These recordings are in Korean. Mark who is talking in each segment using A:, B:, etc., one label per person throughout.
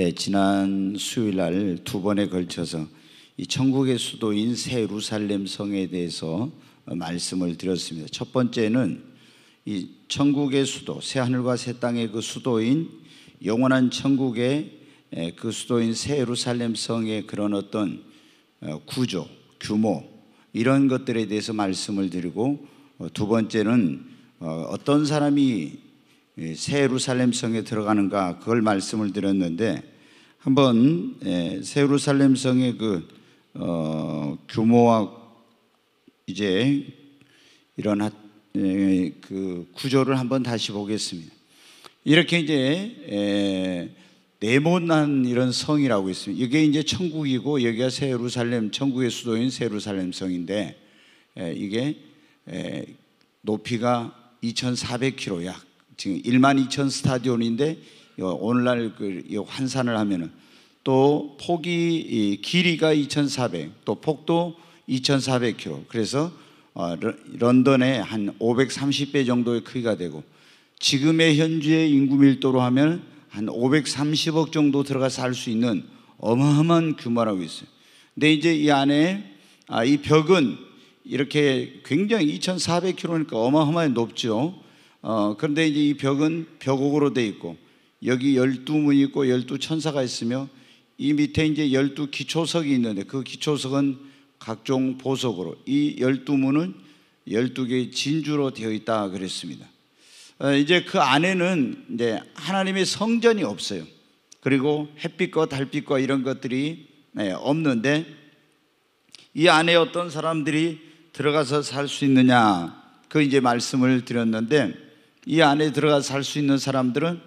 A: 네, 지난 수요일 날 두 번에 걸쳐서 이 천국의 수도인 새루살렘 성에 대해서 말씀을 드렸습니다. 첫 번째는 이 천국의 수도, 새 하늘과 새 땅의 그 수도인 영원한 천국의 그 수도인 새루살렘 성의 그런 어떤 어, 구조, 규모 이런 것들에 대해서 말씀을 드리고 어, 두 번째는 어, 어떤 사람이 새루살렘 성에 들어가는가 그걸 말씀을 드렸는데 한번 예, 세루살렘 성의 그 어, 규모와 이제 이런 하, 에, 그 구조를 한번 다시 보겠습니다. 이렇게 이제 에, 예, 네모난 이런 성이라고 있습니다. 이게 이제 천국이고 여기가 세루살렘 천국의 수도인 세루살렘 성인데 에, 예, 이게 에, 높이가 2,400km 약 지금 1 0 0천 스타디온인데 오늘날 그 환산을 하면은 또 폭이 길이가 2,400, 또 폭도 2,400km. 그래서 어, 런던의 한 530배 정도의 크기가 되고 지금의 현지의 인구 밀도로 하면 한 530억 정도 들어가서 살 수 있는 어마어마한 규모라고 있어요. 근데 이제 이 안에 아, 이 벽은 이렇게 굉장히 2,400km니까 어마어마히 높죠. 어, 그런데 이제 이 벽은 벽옥으로 돼 있고 여기 열두 문이 있고 열두 천사가 있으며 이 밑에 이제 열두 기초석이 있는데 그 기초석은 각종 보석으로 이 열두 문은 열두 개의 진주로 되어 있다 그랬습니다. 어, 이제 그 안에는 이제 하나님의 성전이 없어요. 그리고 햇빛과 달빛과 이런 것들이 네, 없는데 이 안에 어떤 사람들이 들어가서 살 수 있느냐 그 이제 말씀을 드렸는데 이 안에 들어가서 살 수 있는 사람들은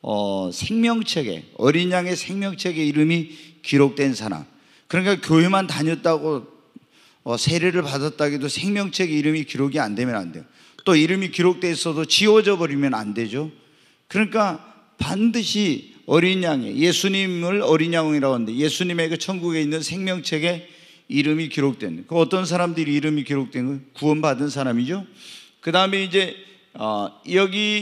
A: 어, 생명책에 어린 양의 생명책에 이름이 기록된 사람. 그러니까 교회만 다녔다고 어, 세례를 받았다기도 생명책에 이름이 기록이 안 되면 안 돼요. 또 이름이 기록돼 있어도 지워져 버리면 안 되죠. 그러니까 반드시 어린 양에 예수님을 어린 양이라고 하는데 예수님의 그 천국에 있는 생명책에 이름이 기록된 그 어떤 사람들이 이름이 기록된 거 구원받은 사람이죠. 그 다음에 이제 어, 여기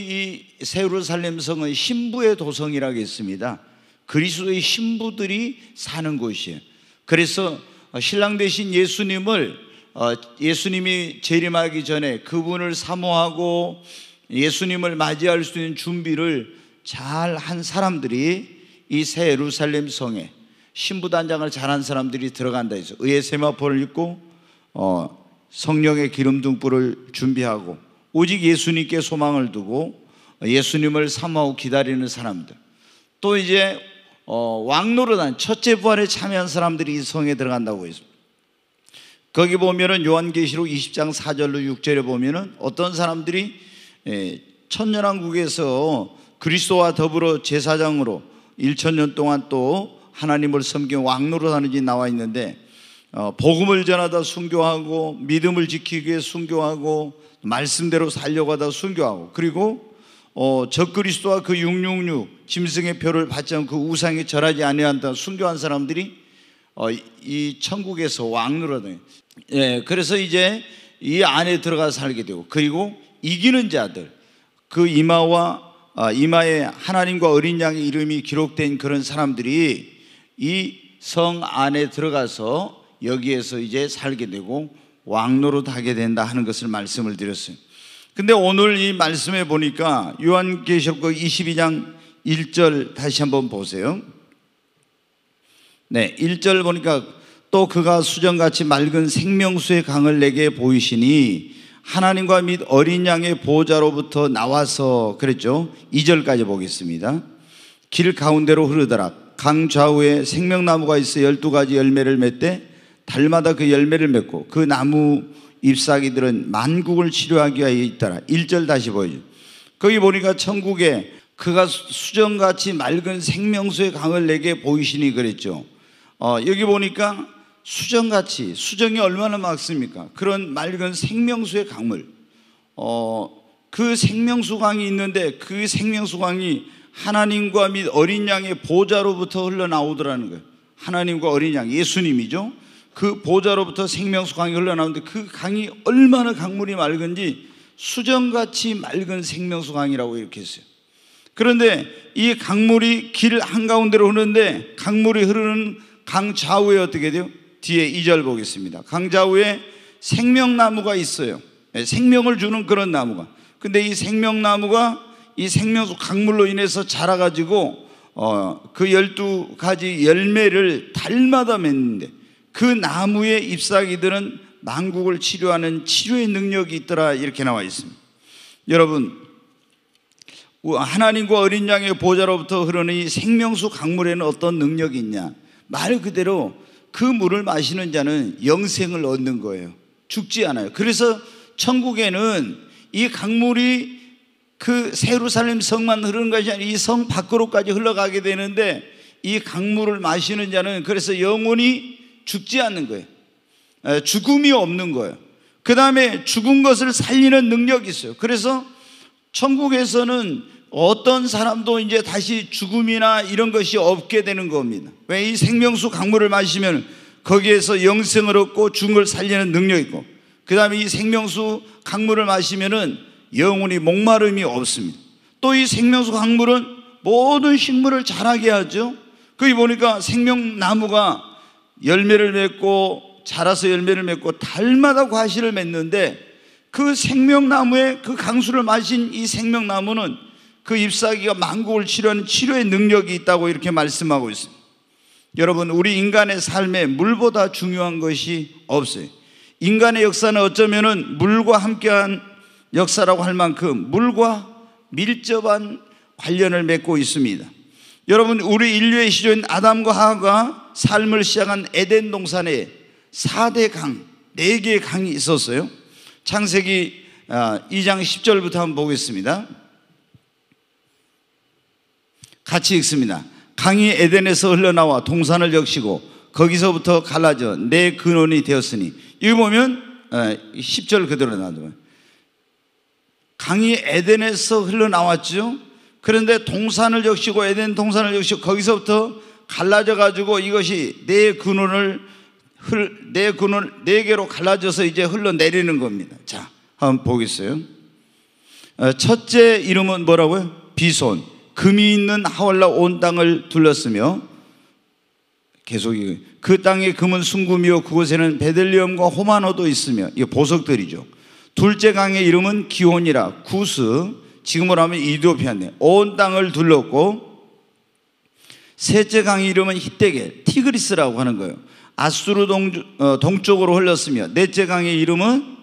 A: 이 세루살렘 성은 신부의 도성이라고 했습니다. 그리스도의 신부들이 사는 곳이에요. 그래서 신랑 대신 예수님을 어, 예수님이 재림하기 전에 그분을 사모하고 예수님을 맞이할 수 있는 준비를 잘 한 사람들이 이 세루살렘 성에 신부단장을 잘 한 사람들이 들어간다 해서 의의 세마포를 입고 어, 성령의 기름 등불을 준비하고 오직 예수님께 소망을 두고 예수님을 사모하고 기다리는 사람들 또 이제 어, 왕노릇한 첫째 부활에 참여한 사람들이 이 성에 들어간다고 했습니다. 거기 보면은 요한계시록 20장 4절로 6절에 보면은 어떤 사람들이 에, 예, 천년왕국에서 그리스도와 더불어 제사장으로 1천년 동안 또 하나님을 섬긴 왕노릇하는지 나와 있는데 어, 복음을 전하다 순교하고 믿음을 지키기 위해 순교하고 말씀대로 살려고 하다 순교하고 그리고 어, 적그리스도와 그 666 짐승의 표를 받지 않고 그 우상에 절하지 아니한다 순교한 사람들이 어, 이 천국에서 왕노라다 예, 그래서 이제 이 안에 들어가 살게 되고 그리고 이기는 자들 그 이마와 아, 이마에 하나님과 어린 양의 이름이 기록된 그런 사람들이 이 성 안에 들어가서 여기에서 이제 살게 되고 왕노릇 하게 된다 하는 것을 말씀을 드렸어요. 근데 오늘 이 말씀에 보니까 요한계시록 22장 1절 다시 한번 보세요. 네, 1절 보니까 또 그가 수정같이 맑은 생명수의 강을 내게 보이시니 하나님과 및 어린 양의 보호자로부터 나와서 그랬죠. 2절까지 보겠습니다. 길 가운데로 흐르더라. 강 좌우에 생명나무가 있어 12가지 열매를 맺되 달마다 그 열매를 맺고 그 나무 잎사귀들은 만국을 치료하기 위하 있더라. 1절 다시 보여줘. 거기 보니까 천국에 그가 수정같이 맑은 생명수의 강을 내게 보이시니 그랬죠. 어, 여기 보니까 수정같이 수정이 얼마나 맑습니까? 그런 맑은 생명수의 강물. 어, 그 생명수 강이 있는데 그 생명수 강이 하나님과 및 어린 양의 보좌로부터 흘러나오더라는 거예요. 하나님과 어린 양 예수님이죠. 그 보좌로부터 생명수 강이 흘러나오는데 그 강이 얼마나 강물이 맑은지 수정같이 맑은 생명수 강이라고 이렇게 했어요. 그런데 이 강물이 길 한가운데로 흐르는데 강물이 흐르는 강 좌우에 어떻게 돼요? 뒤에 2절 보겠습니다. 강 좌우에 생명나무가 있어요. 예, 생명을 주는 그런 나무가. 근데 이 생명나무가 이 생명수 강물로 인해서 자라가지고 어, 그 열두 가지 열매를 달마다 맺는데 그 나무의 잎사귀들은 난국을 치료하는 치료의 능력이 있더라 이렇게 나와 있습니다. 여러분 하나님과 어린 양의 보좌로부터 흐르는 이 생명수 강물에는 어떤 능력이 있냐? 말 그대로 그 물을 마시는 자는 영생을 얻는 거예요. 죽지 않아요. 그래서 천국에는 이 강물이 그 세루살림 성만 흐르는 것이 아니라 이 성 밖으로까지 흘러가게 되는데 이 강물을 마시는 자는 그래서 영원히 죽지 않는 거예요. 죽음이 없는 거예요. 그 다음에 죽은 것을 살리는 능력이 있어요. 그래서 천국에서는 어떤 사람도 이제 다시 죽음이나 이런 것이 없게 되는 겁니다. 왜 이 생명수 강물을 마시면 거기에서 영생을 얻고 죽은 걸 살리는 능력이 있고, 그 다음에 이 생명수 강물을 마시면은 영혼이 목마름이 없습니다. 또 이 생명수 강물은 모든 식물을 자라게 하죠. 거기 보니까 생명나무가 열매를 맺고 자라서 열매를 맺고 달마다 과실을 맺는데 그생명나무에그 강수를 마신 이 생명나무는 그 잎사귀가 망국을 치려는 치료의 능력이 있다고 이렇게 말씀하고 있습니다. 여러분, 우리 인간의 삶에 물보다 중요한 것이 없어요. 인간의 역사는 어쩌면은 물과 함께한 역사라고 할 만큼 물과 밀접한 관련을 맺고 있습니다. 여러분 우리 인류의 시조인 아담과 하하가 삶을 시작한 에덴 동산에 4대 강, 4개의 강이 있었어요. 창세기 2장 아, 10절부터 한번 보겠습니다. 같이 읽습니다. 강이 에덴에서 흘러나와 동산을 적시고 거기서부터 갈라져 내 근원이 되었으니 여기 보면 10절 아, 그대로 나와요. 강이 에덴에서 흘러나왔죠. 그런데 동산을 적시고 에덴 동산을 적시고 거기서부터 갈라져 가지고 이것이 네 근원을 흘, 네 근원 네 개로 갈라져서 이제 흘러내리는 겁니다. 자, 한번 보겠어요. 어, 첫째 이름은 뭐라고요? 비손. 금이 있는 하월라 온 땅을 둘렀으며 계속 그 땅에 금은 숭금이요 그곳에는 베들리엄과 호마노도 있으며 이 보석들이죠. 둘째 강의 이름은 기온이라 구스 지금으로 하면 이디오피아네. 온 땅을 둘렀고 셋째 강 이름은 히데게 티그리스라고 하는 거예요. 아수르 동, 어, 쪽으로 흘렀으며 넷째 강의 이름은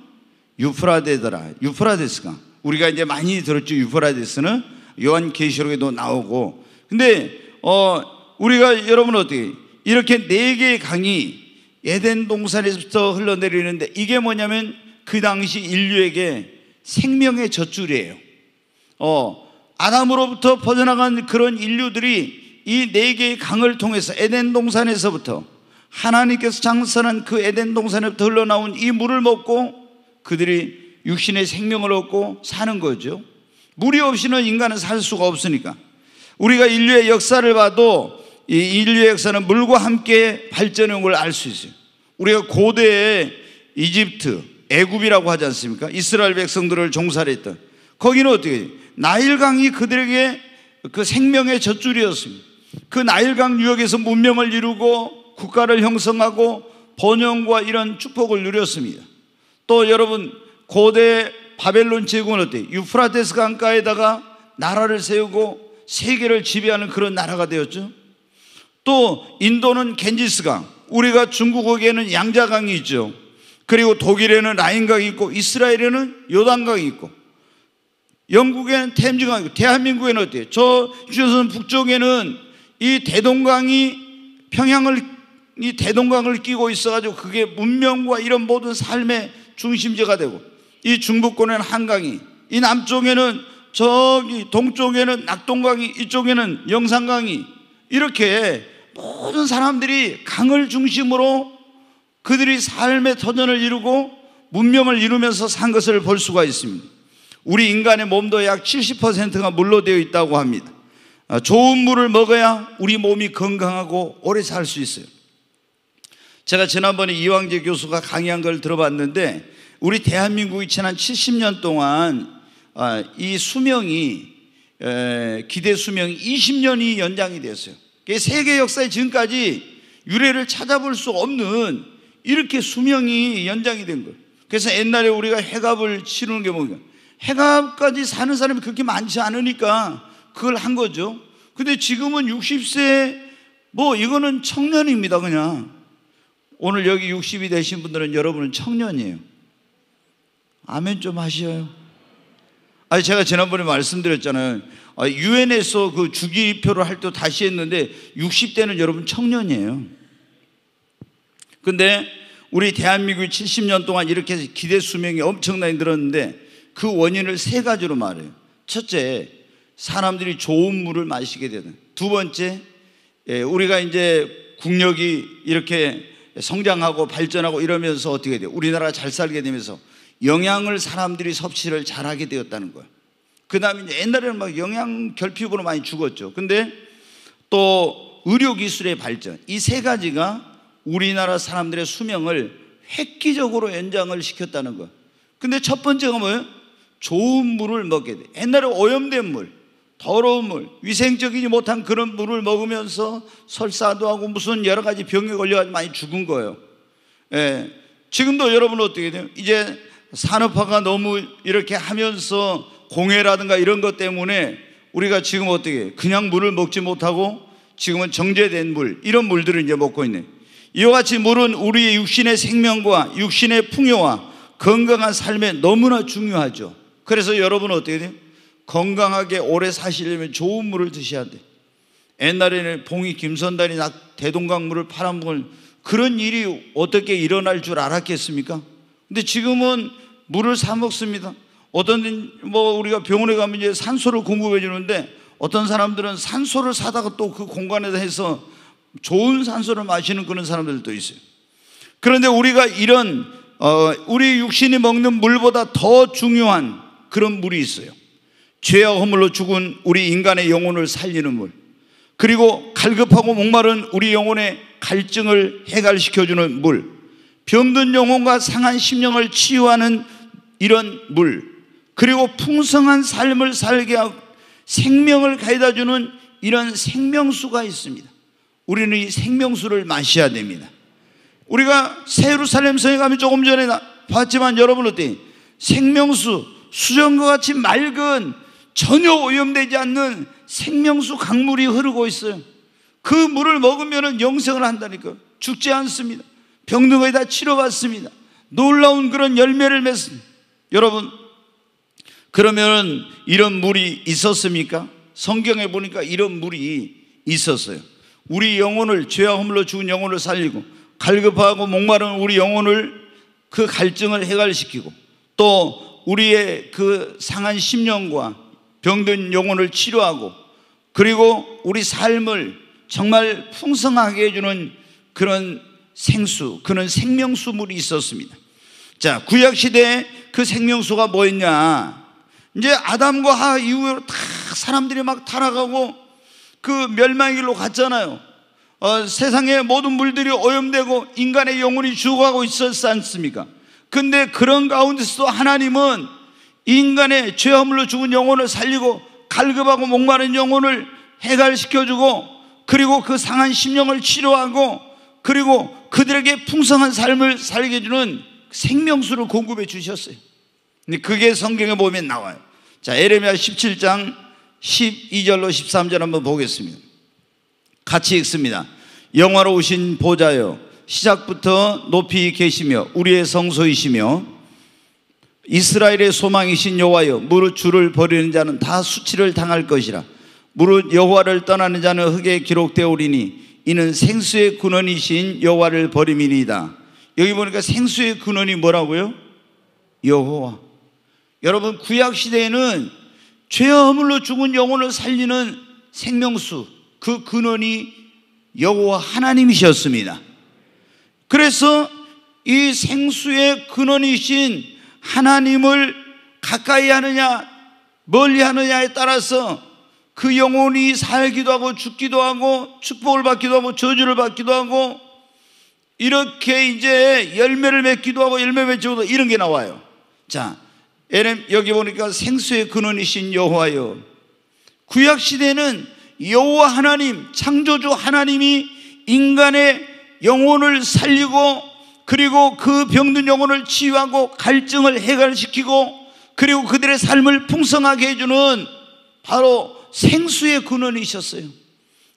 A: 유프라데더라. 유프라데스강. 우리가 이제 많이 들었죠. 유프라데스는 요한 계시록에도 나오고. 근데 어, 우리가 여러분 어떻게 이렇게 네 개의 강이 에덴 동산에서부터 흘러내리는데 이게 뭐냐면 그 당시 인류에게 생명의 젖줄이에요. 어, 아담으로부터 퍼져나간 그런 인류들이 이 네 개의 강을 통해서 에덴 동산에서부터 하나님께서 장선한 그 에덴 동산에부터 흘러나온 이 물을 먹고 그들이 육신의 생명을 얻고 사는 거죠. 물이 없이는 인간은 살 수가 없으니까. 우리가 인류의 역사를 봐도 이 인류의 역사는 물과 함께 발전한 걸 알 수 있어요. 우리가 고대에 이집트, 애굽이라고 하지 않습니까? 이스라엘 백성들을 종살했던 거기는 어떻게 해요? 나일강이 그들에게 그 생명의 젖줄이었습니다. 그 나일강 유역에서 문명을 이루고 국가를 형성하고 번영과 이런 축복을 누렸습니다. 또 여러분 고대 바벨론 제국은 어때? 유프라테스 강가에다가 나라를 세우고 세계를 지배하는 그런 나라가 되었죠. 또 인도는 겐지스강, 우리가 중국에는 양자강이 있죠. 그리고 독일에는 라인강이 있고 이스라엘에는 요단강이 있고 영국에는 템즈강이고 대한민국에는 어때요? 저주선 북쪽에는 이 대동강이 평양을 이 대동강을 끼고 있어가지고 그게 문명과 이런 모든 삶의 중심지가 되고 이 중부권에는 한강이 이 남쪽에는 저기 동쪽에는 낙동강이 이쪽에는 영산강이 이렇게 모든 사람들이 강을 중심으로 그들이 삶의 터전을 이루고 문명을 이루면서 산 것을 볼 수가 있습니다. 우리 인간의 몸도 약 70%가 물로 되어 있다고 합니다. 아, 좋은 물을 먹어야 우리 몸이 건강하고 오래 살 수 있어요. 제가 지난번에 이왕재 교수가 강의한 걸 들어봤는데 우리 대한민국이 지난 70년 동안 아, 이 수명이 기대 수명 20년이 연장이 됐어요. 세계 역사에 지금까지 유래를 찾아볼 수 없는 이렇게 수명이 연장이 된 거예요. 그래서 옛날에 우리가 해갑을 치르는 게 뭐냐? 해가까지 사는 사람이 그렇게 많지 않으니까 그걸 한 거죠. 근데 지금은 60세 뭐 이거는 청년입니다 그냥. 오늘 여기 60이 되신 분들은 여러분은 청년이에요. 아멘 좀 하셔요. 아니 제가 지난번에 말씀드렸잖아요. 아, 유엔에서 그 주기표를 할 때 다시 했는데 60대는 여러분 청년이에요. 근데 우리 대한민국이 70년 동안 이렇게 기대 수명이 엄청나게 늘었는데 그 원인을 세 가지로 말해요. 첫째, 사람들이 좋은 물을 마시게 되는. 두 번째, 예, 우리가 이제 국력이 이렇게 성장하고 발전하고 이러면서 어떻게 돼요? 우리나라 잘 살게 되면서 영양을 사람들이 섭취를 잘하게 되었다는 거예요. 그 다음에 옛날에는 막 영양 결핍으로 많이 죽었죠. 근데 또 의료기술의 발전. 이 세 가지가 우리나라 사람들의 수명을 획기적으로 연장을 시켰다는 거. 예요 근데 첫 번째가 뭐예요? 좋은 물을 먹게 돼. 옛날에 오염된 물, 더러운 물, 위생적이지 못한 그런 물을 먹으면서 설사도 하고 무슨 여러 가지 병에 걸려가지고 많이 죽은 거예요. 예. 지금도 여러분 어떻게 돼요? 이제 산업화가 너무 이렇게 하면서 공해라든가 이런 것 때문에 우리가 지금 어떻게 해요? 그냥 물을 먹지 못하고 지금은 정제된 물 이런 물들을 이제 먹고 있네. 이와 같이 물은 우리의 육신의 생명과 육신의 풍요와 건강한 삶에 너무나 중요하죠. 그래서 여러분은 어떻게 돼요? 건강하게 오래 사시려면 좋은 물을 드셔야 돼. 옛날에는 봉이 김선단이 대동강 물을 팔아먹을 그런 일이 어떻게 일어날 줄 알았겠습니까? 근데 지금은 물을 사 먹습니다. 어떤 뭐 우리가 병원에 가면 이제 산소를 공급해 주는데 어떤 사람들은 산소를 사다가 또 그 공간에서 해서 좋은 산소를 마시는 그런 사람들도 있어요. 그런데 우리가 이런 어, 우리 육신이 먹는 물보다 더 중요한 그런 물이 있어요. 죄와 허물로 죽은 우리 인간의 영혼을 살리는 물. 그리고 갈급하고 목마른 우리 영혼의 갈증을 해갈시켜주는 물. 병든 영혼과 상한 심령을 치유하는 이런 물. 그리고 풍성한 삶을 살게 하고 생명을 가해다 주는 이런 생명수가 있습니다. 우리는 이 생명수를 마셔야 됩니다. 우리가 세루살렘 성에 가면 조금 전에 봤지만 여러분 어때? 생명수 수정과 같이 맑은 전혀 오염되지 않는 생명수 강물이 흐르고 있어요. 그 물을 먹으면 영생을 한다니까 죽지 않습니다. 병든 거에 다 치료받습니다. 놀라운 그런 열매를 맺습니다. 여러분, 그러면 이런 물이 있었습니까? 성경에 보니까 이런 물이 있었어요. 우리 영혼을 죄와 허물로 죽은 영혼을 살리고 갈급하고 목마른 우리 영혼을 그 갈증을 해갈시키고 또 우리의 그 상한 심령과 병든 영혼을 치료하고 그리고 우리 삶을 정말 풍성하게 해주는 그런 생수, 그런 생명수물이 있었습니다. 자, 구약시대에 그 생명수가 뭐였냐. 이제 아담과 하 이후로 다 사람들이 막 타락하고 그 멸망의 길로 갔잖아요. 어, 세상의 모든 물들이 오염되고 인간의 영혼이 죽어가고 있었지 않습니까? 근데 그런 가운데서도 하나님은 인간의 죄함으로 죽은 영혼을 살리고 갈급하고 목마른 영혼을 해갈시켜주고 그리고 그 상한 심령을 치료하고 그리고 그들에게 풍성한 삶을 살게 주는 생명수를 공급해 주셨어요. 그게 성경에 보면 나와요. 자, 에레미아 17장 12절로 13절 한번 보겠습니다. 같이 읽습니다. 영화로 오신 보자여 시작부터 높이 계시며 우리의 성소이시며 이스라엘의 소망이신 여호와여 무릇 줄을 버리는 자는 다 수치를 당할 것이라 무릇 여호와를 떠나는 자는 흙에 기록되오리니 이는 생수의 근원이신 여호와를 버림이니이다. 여기 보니까 생수의 근원이 뭐라고요? 여호와. 여러분 구약 시대에는 죄의 허물로 죽은 영혼을 살리는 생명수 그 근원이 여호와 하나님이셨습니다. 그래서 이 생수의 근원이신 하나님을 가까이 하느냐 멀리 하느냐에 따라서 그 영혼이 살기도 하고 죽기도 하고 축복을 받기도 하고 저주를 받기도 하고 이렇게 이제 열매를 맺기도 하고 열매 맺지도 하고 이런 게 나와요. 자, 여기 보니까 생수의 근원이신 여호와여. 구약 시대는 여호와 하나님, 창조주 하나님이 인간의 영혼을 살리고 그리고 그 병든 영혼을 치유하고 갈증을 해결시키고 그리고 그들의 삶을 풍성하게 해주는 바로 생수의 근원이셨어요.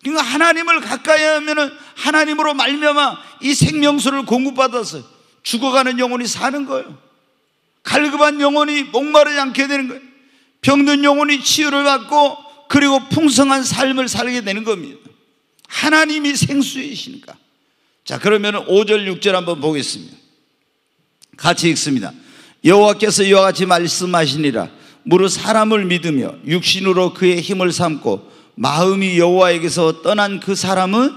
A: 그러니까 하나님을 가까이 하면 하나님으로 말미암아 이 생명수를 공급받아서 죽어가는 영혼이 사는 거예요. 갈급한 영혼이 목마르지 않게 되는 거예요. 병든 영혼이 치유를 받고 그리고 풍성한 삶을 살게 되는 겁니다. 하나님이 생수이시니까. 자, 그러면 5절, 6절 한번 보겠습니다. 같이 읽습니다. 여호와께서 이와 같이 말씀하시니라. 무릇 사람을 믿으며 육신으로 그의 힘을 삼고 마음이 여호와에게서 떠난 그 사람은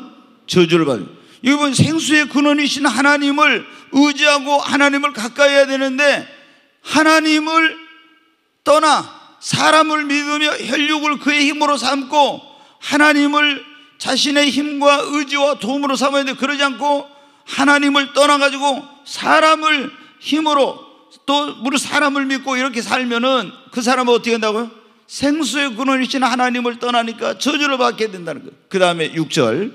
A: 저주를 받는. 여러분 생수의 근원이신 하나님을 의지하고 하나님을 가까이 해야 되는데 하나님을 떠나 사람을 믿으며 혈육을 그의 힘으로 삼고 하나님을 자신의 힘과 의지와 도움으로 삼아야 돼. 그러지 않고 하나님을 떠나가지고 사람을 힘으로 또무리 사람을 믿고 이렇게 살면은 그 사람은 어떻게 된다고요? 생수의 근원이신 하나님을 떠나니까 저주를 받게 된다는 거예요. 그 다음에 6절.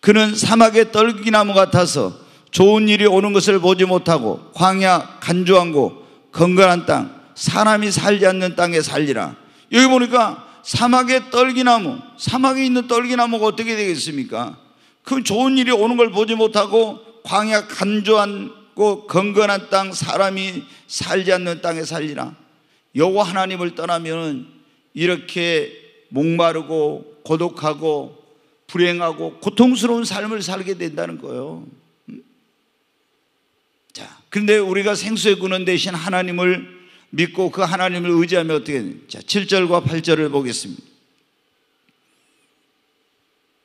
A: 그는 사막의 떨기나무 같아서 좋은 일이 오는 것을 보지 못하고 광야, 간조한 곳, 건강한 땅, 사람이 살지 않는 땅에 살리라. 여기 보니까 사막의 떨기나무, 사막에 있는 떨기나무가 어떻게 되겠습니까? 그 좋은 일이 오는 걸 보지 못하고 광야 간조한고 그 건건한 땅 사람이 살지 않는 땅에 살리라. 여호와 하나님을 떠나면 이렇게 목마르고 고독하고 불행하고 고통스러운 삶을 살게 된다는 거예요. 음? 자, 그데 우리가 생수에 구는 대신 하나님을 믿고 그 하나님을 의지하며 어떻게 되냐. 자, 7절과 8절을 보겠습니다.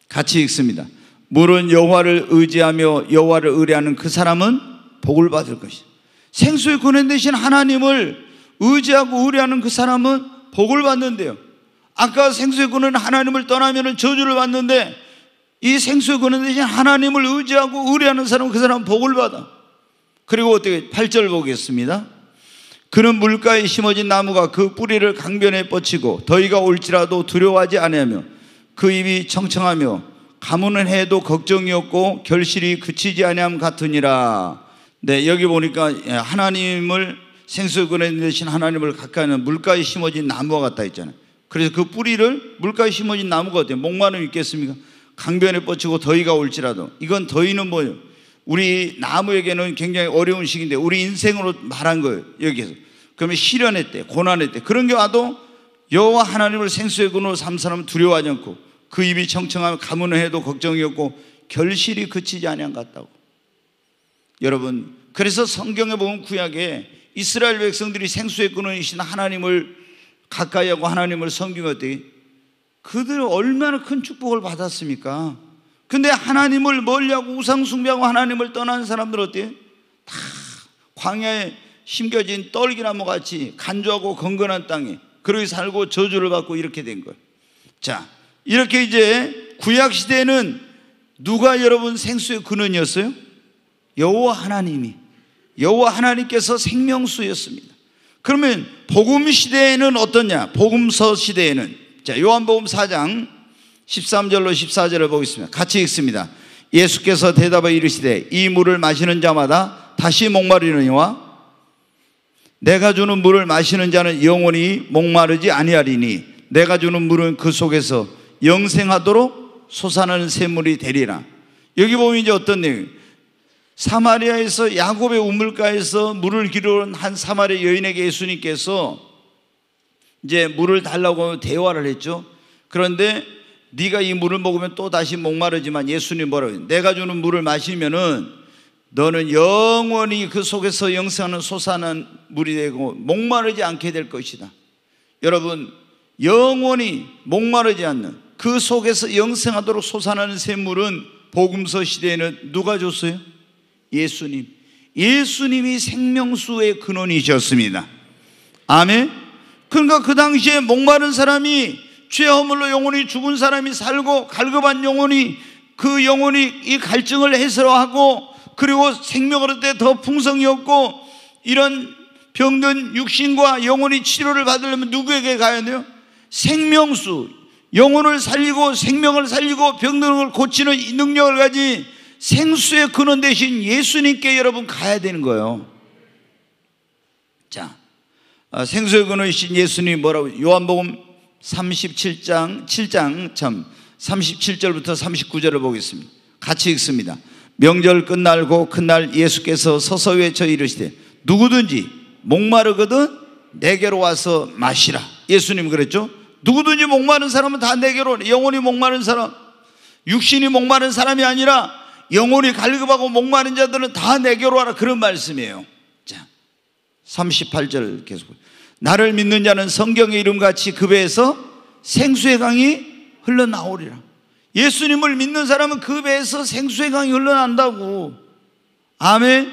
A: 같이 읽습니다. 물은 여호와를 의지하며 여호와를 의뢰하는 그 사람은 복을 받을 것이다. 생수의 근원 대신 하나님을 의지하고 의뢰하는 그 사람은 복을 받는데요. 아까 생수의 근원 하나님을 떠나면 저주를 받는데 이 생수의 근원 대신 하나님을 의지하고 의뢰하는 사람은 그 사람은 복을 받아. 그리고 어떻게 8절 보겠습니다. 그는 물가에 심어진 나무가 그 뿌리를 강변에 뻗치고 더위가 올지라도 두려워하지 않으며그 입이 청청하며 가문은 해도 걱정이없고 결실이 그치지 아니함 같으니라. 네, 여기 보니까 예, 하나님을 생수근에 대신 하나님을 가까이는 물가에 심어진 나무와 같다 했잖아요. 그래서 그 뿌리를 물가에 심어진 나무가 어때요? 목마름 있겠습니까? 강변에 뻗치고 더위가 올지라도 이건 더위는 뭐예요? 우리 나무에게는 굉장히 어려운 시기인데 우리 인생으로 말한 거예요. 여기에서. 그러면 시련의 때, 고난의 때 그런 게 와도 여호와 하나님을 생수의 근으 삼사람 두려워하지 않고 그 입이 청청하며 가문을 해도 걱정이 없고 결실이 그치지 아니같다고 여러분 그래서 성경에 보면 구약에 이스라엘 백성들이 생수의 근원이신 하나님을 가까이하고 하나님을 섬기며 그들 얼마나 큰 축복을 받았습니까? 근데 하나님을 멀리하고 우상숭배하고 하나님을 떠난 사람들 어때요? 다 광야에 심겨진 떨기나무 같이 간조하고 건건한 땅에 그러게 살고 저주를 받고 이렇게 된 거예요. 자, 이렇게 이제 구약 시대에는 누가 여러분 생수의 근원이었어요? 여호와 하나님이 여호와 하나님께서 생명수였습니다. 그러면 복음 시대에는 어떠냐? 복음서 시대에는 자, 요한복음 4장 13절로 14절을 보겠습니다. 같이 읽습니다. 예수께서 대답하 이르시되 이 물을 마시는 자마다 다시 목마르느니와 내가 주는 물을 마시는 자는 영원히 목마르지 아니하리니 내가 주는 물은 그 속에서 영생하도록 솟아나는 샘물이 되리라. 여기 보면 이제 어떤 내용? 사마리아에서 야곱의 우물가에서 물을 기르는 한 사마리아 여인에게 예수님께서 이제 물을 달라고 대화를 했죠. 그런데 네가 이 물을 먹으면 또 다시 목마르지만 예수님 뭐라고 내가 주는 물을 마시면은 너는 영원히 그 속에서 영생하는 소아난 물이 되고 목마르지 않게 될 것이다. 여러분 영원히 목마르지 않는 그 속에서 영생하도록 소산하는 샘물은 복음서 시대에는 누가 줬어요? 예수님. 예수님이 생명수의 근원이셨습니다. 아멘. 그러니까 그 당시에 목마른 사람이 죄 허물로 영혼이 죽은 사람이 살고 갈급한 영혼이 그 영혼이 이 갈증을 해소하고 그리고 생명을 얻을 때더 풍성이 없고 이런 병든 육신과 영혼이 치료를 받으려면 누구에게 가야 돼요? 생명수 영혼을 살리고 생명을 살리고 병든을 고치는 이 능력을 가진 생수의 근원 대신 예수님께 여러분 가야 되는 거예요. 자, 아, 생수의 근원이신 예수님 뭐라고 요한복음 37장 7장 참 37절부터 39절을 보겠습니다. 같이 읽습니다. 명절 끝날고 큰날 예수께서 서서 외쳐 이르시되 누구든지 목마르거든 내게로 와서 마시라. 예수님 그랬죠? 누구든지 목마른 사람은 다 내게로 영혼이 목마른 사람, 육신이 목마른 사람이 아니라 영혼이 갈급하고 목마른 자들은 다 내게로 와라 그런 말씀이에요. 자, 38절 계속. 나를 믿는 자는 성경의 이름같이 그 배에서 생수의 강이 흘러나오리라. 예수님을 믿는 사람은 그 배에서 생수의 강이 흘러난다고. 아멘.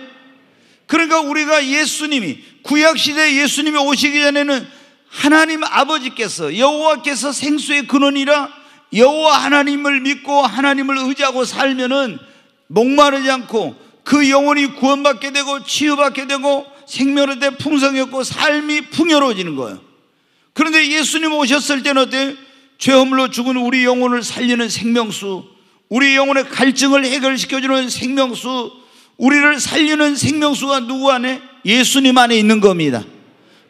A: 그러니까 우리가 예수님이 구약 시대 예수님이 오시기 전에는 하나님 아버지께서 여호와께서 생수의 근원이라 여호와 하나님을 믿고 하나님을 의지하고 살면은 목마르지 않고 그 영혼이 구원받게 되고 치유받게 되고 생명을 때 풍성했고 삶이 풍요로워지는 거예요. 그런데 예수님 오셨을 때는 어때요? 죄험으로 죽은 우리 영혼을 살리는 생명수, 우리 영혼의 갈증을 해결시켜주는 생명수, 우리를 살리는 생명수가 누구 안에? 예수님 안에 있는 겁니다.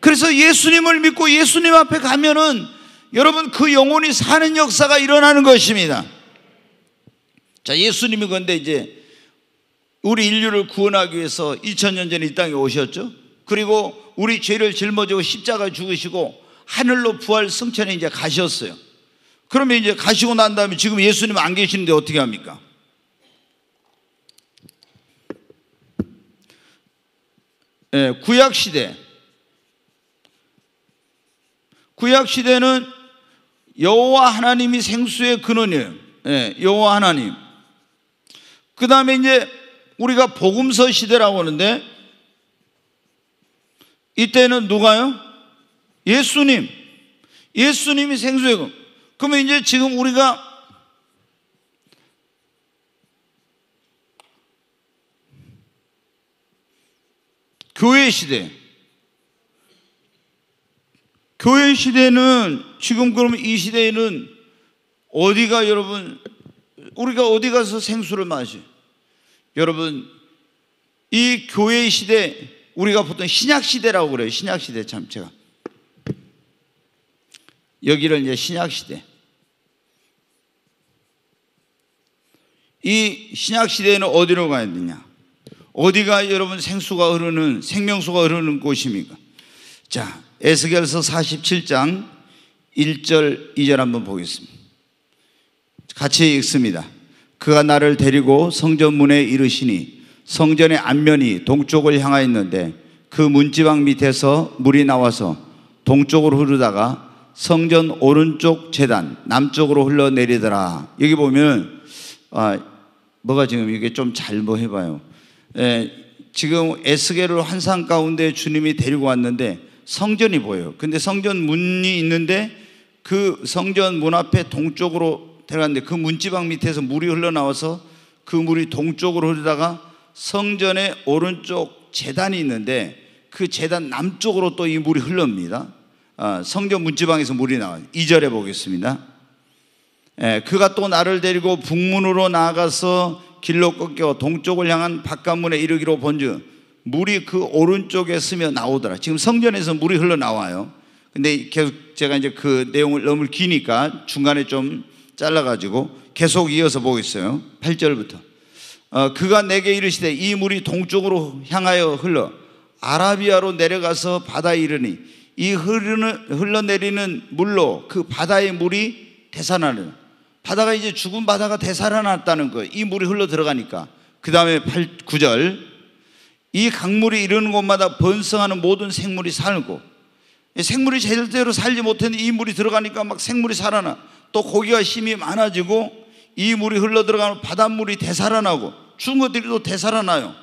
A: 그래서 예수님을 믿고 예수님 앞에 가면은 여러분 그 영혼이 사는 역사가 일어나는 것입니다. 자, 예수님이 근데 이제 우리 인류를 구원하기 위해서 2000년 전에 이 땅에 오셨죠. 그리고 우리 죄를 짊어지고 십자가 죽으시고 하늘로 부활 승천에 이제 가셨어요. 그러면 이제 가시고 난 다음에 지금 예수님 안 계시는데 어떻게 합니까? 예, 구약 시대. 구약 시대는 여호와 하나님이 생수의 근원이에요. 예, 여호와 하나님. 그 다음에 이제 우리가 복음서 시대라고 하는데 이때는 누가요? 예수님. 예수님이 생수예 금. 그러면 이제 지금 우리가 교회 시대. 교회 시대는 지금 그러면 이 시대에는 어디가 여러분 우리가 어디 가서 생수를 마시? 여러분 이 교회 시대 우리가 보통 신약 시대라고 그래요. 신약 시대 참 제가 여기를 이제 신약 시대. 이 신약 시대에는 어디로 가야 되냐? 어디가 여러분 생수가 흐르는 생명수가 흐르는 곳입니까? 자, 에스겔서 47장 1절 2절 한번 보겠습니다. 같이 읽습니다. 그가 나를 데리고 성전 문에 이르시니 성전의 앞면이 동쪽을 향하있는데그 문지방 밑에서 물이 나와서 동쪽으로 흐르다가 성전 오른쪽 재단 남쪽으로 흘러내리더라. 여기 보면 아 뭐가 지금 이게 좀잘못 뭐 해봐요. 예, 지금 에스겔을 환상 가운데 주님이 데리고 왔는데 성전이 보여요. 근데 성전 문이 있는데 그 성전 문 앞에 동쪽으로 데려갔는데 그 문지방 밑에서 물이 흘러나와서 그 물이 동쪽으로 흐르다가 성전의 오른쪽 재단이 있는데 그 재단 남쪽으로 또 이 물이 흘릅니다. 아, 성전 문지방에서 물이 나와요. 2절에 보겠습니다. 예, 그가 또 나를 데리고 북문으로 나아가서 길로 꺾여 동쪽을 향한 바깥문에 이르기로 본즉 물이 그 오른쪽에 스며 나오더라. 지금 성전에서 물이 흘러나와요. 근데 계속 제가 이제 그 내용을 너무 기니까 중간에 좀 잘라가지고 계속 이어서 보겠어요. 8절부터. 어, 그가 내게 이르시되 이 물이 동쪽으로 향하여 흘러 아라비아로 내려가서 바다에 이르니 이 흐르는, 흘러내리는 물로 그 바다의 물이 되살아나는 바다가 이제 죽은 바다가 되살아났다는 거예요. 이 물이 흘러 들어가니까. 그 다음에 9절. 이 강물이 이르는 곳마다 번성하는 모든 생물이 살고 생물이 제대로 살지 못했는데 이 물이 들어가니까 막 생물이 살아나. 또 고기가 힘이 많아지고 이 물이 흘러 들어가는 바닷물이 되살아나고 죽은 것들도 되살아나요.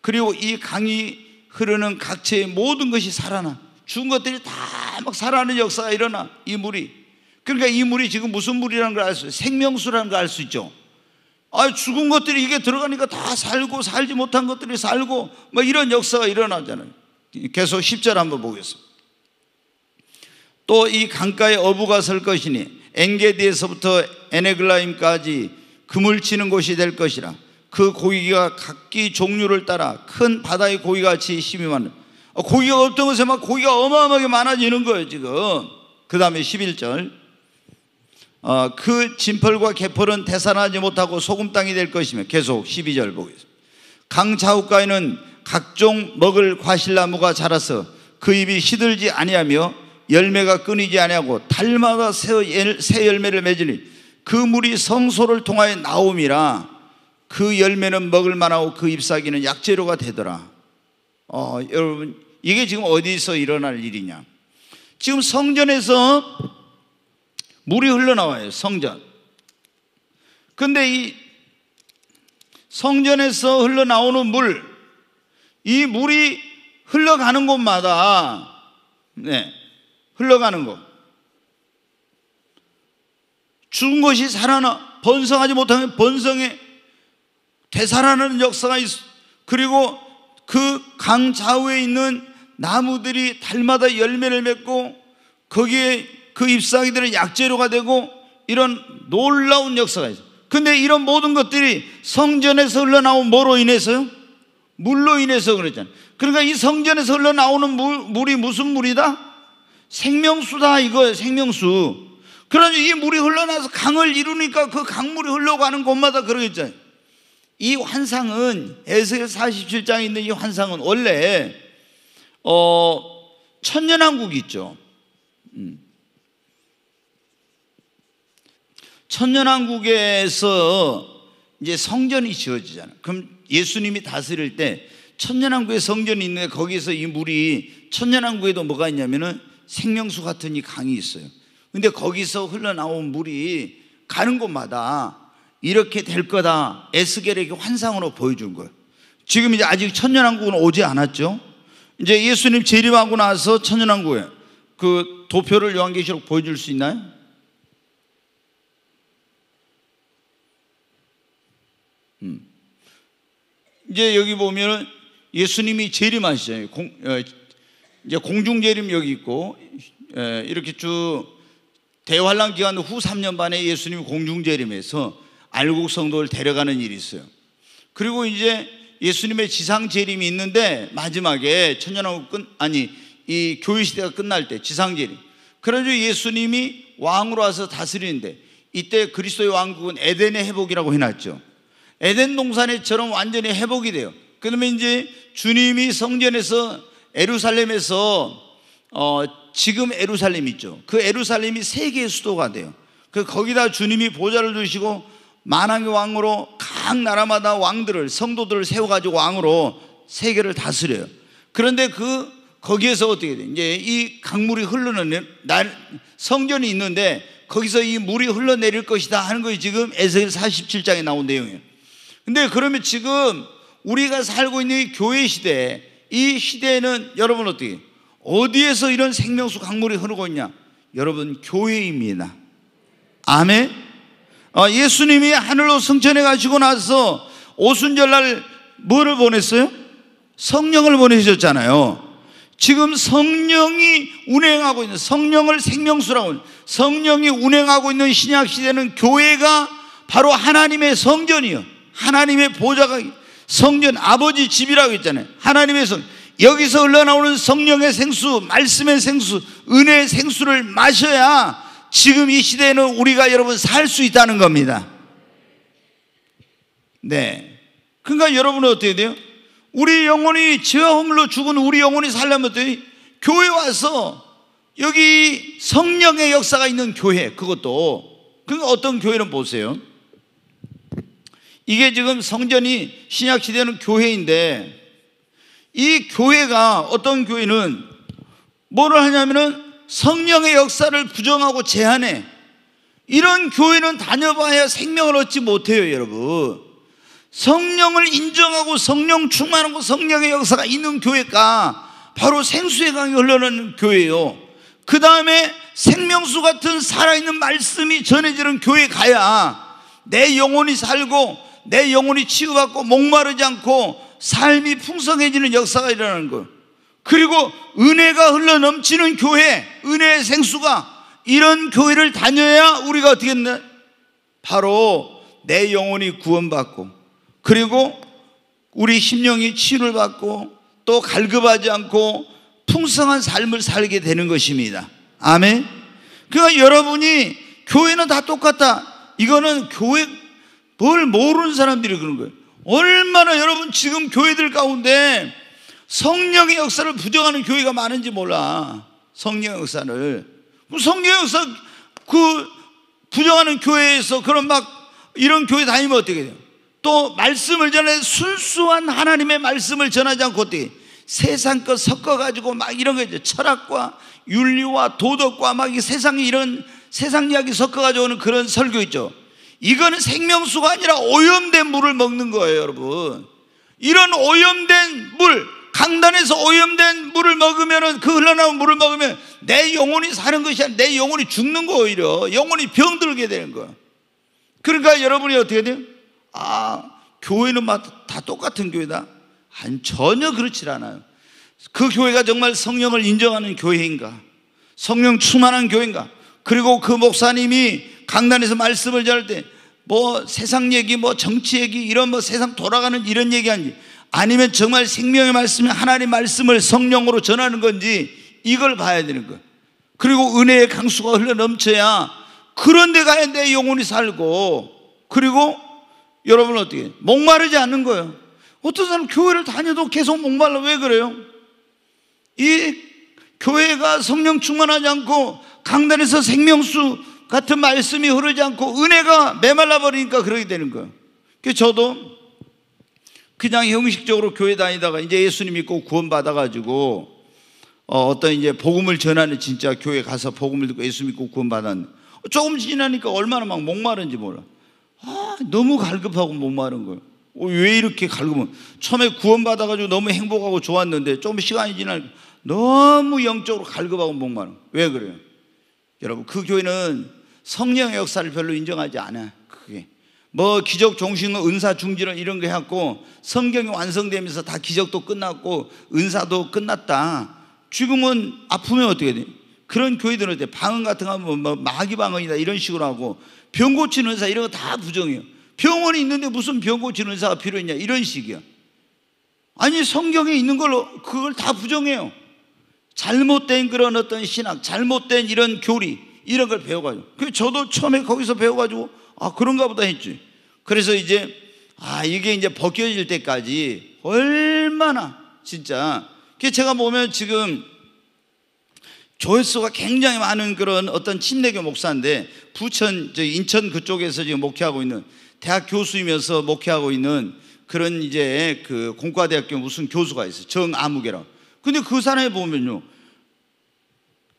A: 그리고 이 강이 흐르는 각체의 모든 것이 살아나. 죽은 것들이 다 막 살아나는 역사가 일어나. 이 물이. 그러니까 이 물이 지금 무슨 물이라는 걸 알 수, 있어요. 생명수라는 걸 알 수 있죠. 아, 죽은 것들이 이게 들어가니까 다 살고 살지 못한 것들이 살고 뭐 이런 역사가 일어나잖아요. 계속 10절 한번 보겠습니다. 또 이 강가에 어부가 설 것이니 엔게디에서부터 에네글라임까지 금을 치는 곳이 될 것이라 그 고기가 각기 종류를 따라 큰 바다의 고기같이 심이 많은 어, 고기가 없던 곳에 만 고기가 어마어마하게 많아지는 거예요 지금 그 다음에 11절 어, 그 진펄과 개펄은 대산하지 못하고 소금 땅이 될 것이며 계속 12절 보겠습니다 강 좌우가에는 각종 먹을 과실나무가 자라서 그입이 시들지 아니하며 열매가 끊이지 아니하고 달마다 새 열매를 맺으니 그 물이 성소를 통하여 나옴이라 그 열매는 먹을 만하고 그 잎사귀는 약재료가 되더라. 어, 여러분 이게 지금 어디서 일어날 일이냐? 지금 성전에서 물이 흘러나와요. 성전. 근데 이 성전에서 흘러나오는 물, 이 물이 흘러가는 곳마다 네, 흘러가는 것. 죽은 것이 살아나 번성하지 못하면 번성해 되살아나는 역사가 있어. 그리고 그 강 좌우에 있는 나무들이 달마다 열매를 맺고 거기에 그 잎사귀들은 약재료가 되고 이런 놀라운 역사가 있어 근데 이런 모든 것들이 성전에서 흘러나온 뭐로 인해서요? 물로 인해서 그랬잖아요. 그러니까 이 성전에서 흘러나오는 물, 물이 무슨 물이다? 생명수다 이거 생명수. 그러니 이 물이 흘러나서 강을 이루니까 그 강물이 흘러가는 곳마다 그러겠죠. 이 환상은 에스겔 47장에 있는 이 환상은 원래 어 천년왕국이 있죠. 음. 천년왕국에서 이제 성전이 지어지잖아요. 그럼 예수님이 다스릴 때 천년왕국에 성전이 있는데 거기서 이 물이 천년왕국에도 뭐가 있냐면은 생명수 같은 이 강이 있어요. 근데 거기서 흘러나온 물이 가는 곳마다 이렇게 될 거다. 에스겔에게 환상으로 보여준 거예요. 지금 이제 아직 천년왕국은 오지 않았죠. 이제 예수님 재림하고 나서 천년왕국에 그 도표를 요한계시록 보여줄 수 있나요? 음. 이제 여기 보면 예수님이 재림하시잖아요. 공, 어, 이제 공중재림 여기 있고 예, 이렇게 쭉 대환란 기간 후 3년 반에 예수님이 공중재림에서 알곡 성도를 데려가는 일이 있어요. 그리고 이제 예수님의 지상 재림이 있는데 마지막에 천년하고 끝 아니 이 교회 시대가 끝날 때 지상 재림. 그래서 예수님이 왕으로 와서 다스리는데 이때 그리스도의 왕국은 에덴의 회복이라고 해놨죠. 에덴 동산에처럼 완전히 회복이 돼요. 그러면 이제 주님이 성전에서 에루살렘에서 어, 지금 에루살렘 있죠. 그 에루살렘이 세계의 수도가 돼요. 그 거기다 주님이 보좌를 주시고 만왕의 왕으로 각 나라마다 왕들을 성도들을 세워가지고 왕으로 세계를 다스려요. 그런데 그 거기에서 어떻게 돼? 이제 이 강물이 흐르는 날 성전이 있는데 거기서 이 물이 흘러내릴 것이다 하는 것이 지금 에스겔 47장에 나온 내용이에요. 근데 그러면 지금 우리가 살고 있는 교회 시대에 이 시대에는 여러분 어떻게 어디에서 이런 생명수 강물이 흐르고 있냐? 여러분 교회입니다. 아멘. 어, 예수님이 하늘로 승천해 가지고 나서 오순절날 뭐를 보냈어요? 성령을 보내셨잖아요. 지금 성령이 운행하고 있는 성령을 생명수라고 성령이 운행하고 있는 신약 시대는 교회가 바로 하나님의 성전이요. 하나님의 보좌가 성전 아버지 집이라고 했잖아요. 하나님의 성. 여기서 흘러나오는 성령의 생수, 말씀의 생수, 은혜의 생수를 마셔야 지금 이 시대에는 우리가 여러분 살 수 있다는 겁니다. 네. 그러니까 여러분은 어떻게 돼요? 우리 영혼이 죄와 허물로 죽은 우리 영혼이 살려면 어떻게 교회 와서 여기 성령의 역사가 있는 교회 그것도 그러니까 어떤 교회는 보세요. 이게 지금 성전이 신약 시대는 교회인데 이 교회가 어떤 교회는 뭐를 하냐면은 성령의 역사를 부정하고 제한해. 이런 교회는 다녀봐야 생명을 얻지 못해요, 여러분. 성령을 인정하고 성령 충만하고 성령의 역사가 있는 교회가 바로 생수의 강이 흘러나는 교회예요. 그 다음에 생명수 같은 살아있는 말씀이 전해지는 교회 가야 내 영혼이 살고 내 영혼이 치유받고 목마르지 않고 삶이 풍성해지는 역사가 일어나는 거예요. 그리고 은혜가 흘러 넘치는 교회, 은혜의 생수가 이런 교회를 다녀야 우리가 어떻게 했나? 바로 내 영혼이 구원받고 그리고 우리 심령이 치유를 받고 또 갈급하지 않고 풍성한 삶을 살게 되는 것입니다. 아멘. 그러니까 여러분이 교회는 다 똑같다. 이거는 교회 뭘 모르는 사람들이 그런 거예요. 얼마나 여러분 지금 교회들 가운데 성령의 역사를 부정하는 교회가 많은지 몰라. 성령의 역사를. 성령의 역사 그 부정하는 교회에서 그런 막 이런 교회 다니면 어떻게 돼요? 또 말씀을 전해 순수한 하나님의 말씀을 전하지 않고 어떻게 세상 것 섞어가지고 막 이런 거 있죠. 철학과 윤리와 도덕과 막 이 세상 이런 세상 이야기 섞어가지고 오는 그런 설교 있죠. 이거는 생명수가 아니라 오염된 물을 먹는 거예요, 여러분. 이런 오염된 물, 강단에서 오염된 물을 먹으면그 흘러나온 물을 먹으면 내 영혼이 사는 것이 아니라 내 영혼이 죽는 거 오히려 영혼이 병들게 되는 거예요. 그러니까 여러분이 어떻게 돼요? 아, 교회는 다 똑같은 교회다. 아니, 전혀 그렇지 않아요. 그 교회가 정말 성령을 인정하는 교회인가? 성령 충만한 교회인가? 그리고 그 목사님이 강단에서 말씀을 전할 때 뭐 세상 얘기, 뭐 정치 얘기, 이런 뭐 세상 돌아가는 이런 얘기 하는지 아니면 정말 생명의 말씀이 하나님 말씀을 성령으로 전하는 건지 이걸 봐야 되는 거예요. 그리고 은혜의 강수가 흘러 넘쳐야 그런 데 가야 내 영혼이 살고 그리고 여러분 어떻게 목마르지 않는 거예요. 어떤 사람 교회를 다녀도 계속 목말라 왜 그래요? 이 교회가 성령 충만하지 않고 강단에서 생명수 같은 말씀이 흐르지 않고 은혜가 메말라 버리니까 그러게 되는 거예요. 저도 그냥 형식적으로 교회 다니다가 이제 예수님 믿고 구원받아 가지고 어, 떤 이제 복음을 전하는 진짜 교회 가서 복음을 듣고 예수 믿고 구원받았는데 조금 지나니까 얼마나 막 목마른지 몰라. 아, 너무 갈급하고 목마른 거예요. 어, 왜 이렇게 갈급은? 처음에 구원받아가지고 너무 행복하고 좋았는데 조금 시간이 지나니까 너무 영적으로 갈급하고 목마른 왜 그래요? 여러분, 그 교회는 성령 역사를 별로 인정하지 않아. 그게. 뭐 기적 종신은 은사 중지론 이런 거 해갖고 성경이 완성되면서 다 기적도 끝났고 은사도 끝났다. 지금은 아프면 어떻게 돼? 그런 교회들은 어때? 방언 같은 거 하면 뭐 마귀방언이다 이런 식으로 하고 병 고치는 의사 이런 거 다 부정해요. 병원이 있는데 무슨 병 고치는 의사가 필요했냐 이런 식이야. 아니 성경에 있는 걸로 그걸 다 부정해요. 잘못된 그런 어떤 신학, 잘못된 이런 교리, 이런 걸 배워가지고. 그 저도 처음에 거기서 배워가지고 아 그런가 보다 했지. 그래서 이제 아 이게 이제 벗겨질 때까지 얼마나 진짜. 그 제가 보면 지금 조회수가 굉장히 많은 그런 어떤 침례교 목사인데 부천 저 인천 그쪽에서 지금 목회하고 있는 대학 교수이면서 목회하고 있는 그런 이제 그 공과대학교 무슨 교수가 있어요. 정아무개라. 근데 그 사람이 보면요.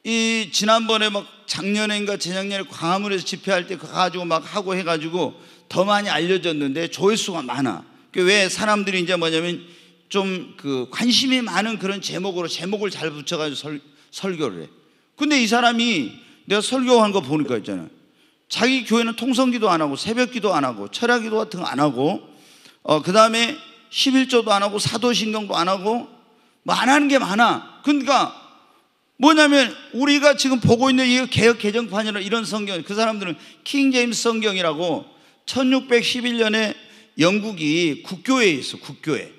A: 이 지난번에 막 작년인가 재작년에 광화문에서 집회할 때 가지고 막 하고 해가지고 더 많이 알려졌는데 조회수가 많아. 그 왜 사람들이 이제 뭐냐면 좀 그 관심이 많은 그런 제목으로 제목을 잘 붙여가지고 설, 설교를 해. 근데 이 사람이 내가 설교한 거 보니까 있잖아. 자기 교회는 통성기도 안 하고 새벽기도 안 하고 철학기도 같은 거 안 하고 어, 그 다음에 11조도 안 하고 사도신경도 안 하고 뭐 안 하는 게 많아. 그러니까 뭐냐면 우리가 지금 보고 있는 이 개혁 개정판이나 이런 성경 그 사람들은 킹 제임스 성경이라고 1611년에 영국이 국교회에 있어 국교회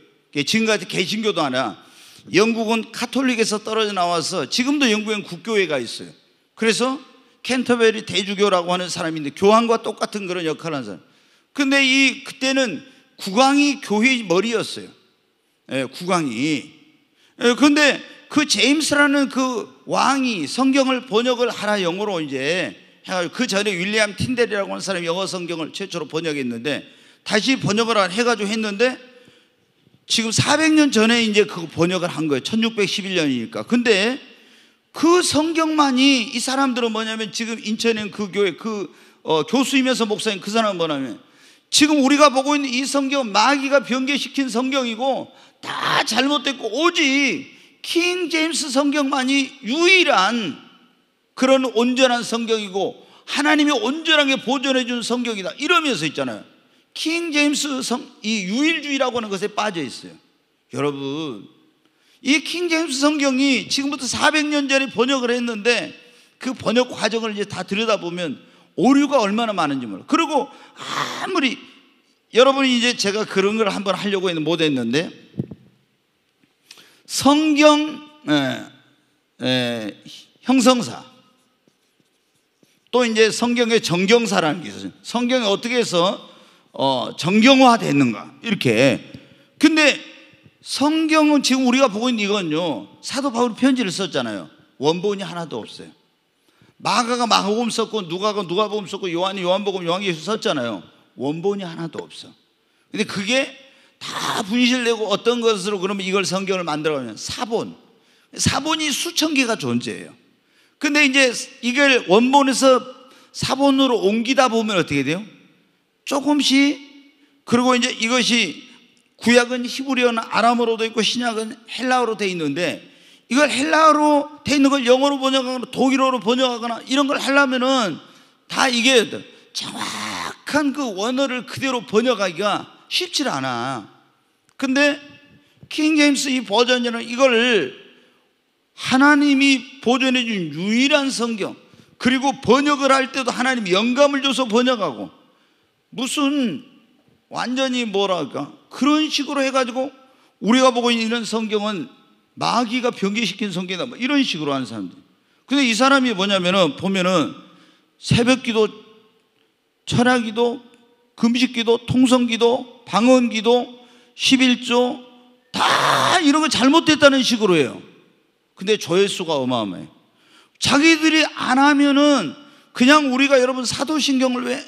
A: 지금까지 개신교도 하나 영국은 카톨릭에서 떨어져 나와서 지금도 영국엔 국교회가 있어요 그래서 켄터베리 대주교라고 하는 사람인데 교황과 똑같은 그런 역할을 하는 사람 근데 이 그때는 국왕이 교회 의 머리였어요 예, 국왕이 예, 그데 그 제임스라는 그 왕이 성경을 번역을 하나 영어로 이제 해가지고 그 전에 윌리엄 틴델이라고 하는 사람이 영어 성경을 최초로 번역했는데 다시 번역을 해가지고 했는데 지금 400년 전에 이제 그 번역을 한 거예요. 1611년이니까. 근데 그 성경만이 이 사람들은 뭐냐면 지금 인천에그 교회 그 어, 교수이면서 목사인 그 사람은 뭐냐면 지금 우리가 보고 있는 이 성경 마귀가 변개시킨 성경이고 다 잘못됐고 오직 킹 제임스 성경만이 유일한 그런 온전한 성경이고 하나님이 온전하게 보존해 준 성경이다. 이러면서 있잖아요. 킹 제임스 성, 이 유일주의라고 하는 것에 빠져 있어요. 여러분, 이 킹 제임스 성경이 지금부터 400년 전에 번역을 했는데 그 번역 과정을 이제 다 들여다보면 오류가 얼마나 많은지 몰라요. 그리고 아무리 여러분이 이제 제가 그런 걸 한번 하려고 했는데 못했는데 성경 에, 예, 에, 예, 형성사 또 이제 성경의 정경사라는 게 있어요. 성경이 어떻게 해서 어, 정경화 됐는가 이렇게. 근데 성경은 지금 우리가 보고 있는 이건요 사도 바울 편지를 썼잖아요. 원본이 하나도 없어요. 마가가 마가복음 썼고 누가가 누가복음 썼고 요한이 요한복음 요한계시 썼잖아요. 원본이 하나도 없어. 근데 그게 다 분실되고 어떤 것으로 그러면 이걸 성경을 만들어가면 사본. 사본이 수천 개가 존재해요. 근데 이제 이걸 원본에서 사본으로 옮기다 보면 어떻게 돼요? 조금씩 그리고 이제 이것이 구약은 히브리어나 아람어로 돼 있고 신약은 헬라어로 돼 있는데 이걸 헬라어로 돼 있는 걸 영어로 번역하거나 독일어로 번역하거나 이런 걸 하려면은 다 이게 정확한 그 원어를 그대로 번역하기가 쉽질 않아. 근데 킹제임스 이 버전에는 이거 하나님이 보존해 준 유일한 성경 그리고 번역을 할 때도 하나님 영감을 줘서 번역하고 무슨 완전히 뭐랄까 그런 식으로 해가지고 우리가 보고 있는 이런 성경은 마귀가 변개시킨 성경이다 뭐 이런 식으로 하는 사람들 근데 이 사람이 뭐냐면은 보면은 새벽기도 철야기도 금식기도, 통성기도, 방언기도, 11조 다 이런 거 잘못됐다는 식으로 해요. 근데 조회수가 어마어마해. 자기들이 안 하면은 그냥 우리가 여러분 사도신경을 왜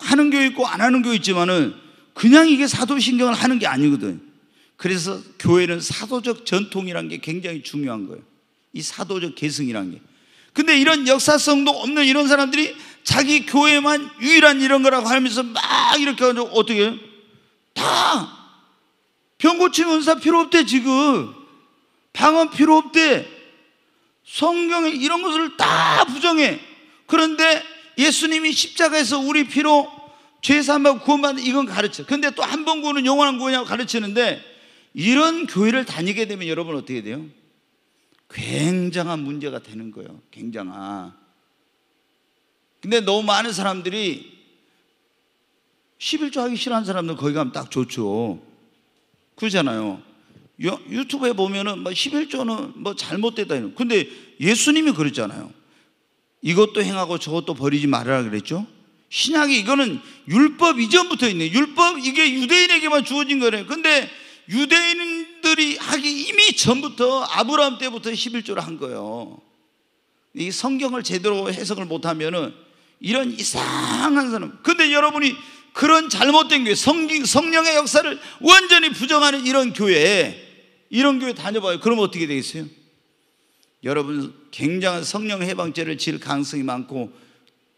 A: 하는 교 있고 안 하는 교 있지만은 그냥 이게 사도신경을 하는 게 아니거든. 그래서 교회는 사도적 전통이란 게 굉장히 중요한 거예요. 이 사도적 계승이란 게. 근데 이런 역사성도 없는 이런 사람들이 자기 교회만 유일한 이런 거라고 하면서 막 이렇게 하죠. 어떻게? 다! 병 고침 은사 필요 없대, 지금. 방언 필요 없대. 성경에 이런 것을 다 부정해. 그런데 예수님이 십자가에서 우리 피로 죄사함하고 구원받는 이건 가르쳐. 근데 또 한 번 구원은 영원한 구원이라고 가르치는데 이런 교회를 다니게 되면 여러분 어떻게 돼요? 굉장한 문제가 되는 거예요. 굉장한. 근데 너무 많은 사람들이 11조 하기 싫어하는 사람들 거기 가면 딱 좋죠. 그러잖아요. 유튜브에 보면은 11조는 뭐, 뭐 잘못됐다. 근데 예수님이 그랬잖아요. 이것도 행하고 저것도 버리지 말아라 그랬죠. 신약이 이거는 율법 이전부터 있네. 율법 이게 유대인에게만 주어진 거래. 근데 유대인들이 하기 이미 전부터 아브라함 때부터 11조를 한 거예요. 이 성경을 제대로 해석을 못하면은 이런 이상한 사람. 근데 여러분이 그런 잘못된 교회, 성경, 성령의 역사를 완전히 부정하는 이런 교회에, 이런 교회 다녀봐요. 그럼 어떻게 되겠어요? 여러분, 굉장한 성령 해방제를 지을 가능성이 많고,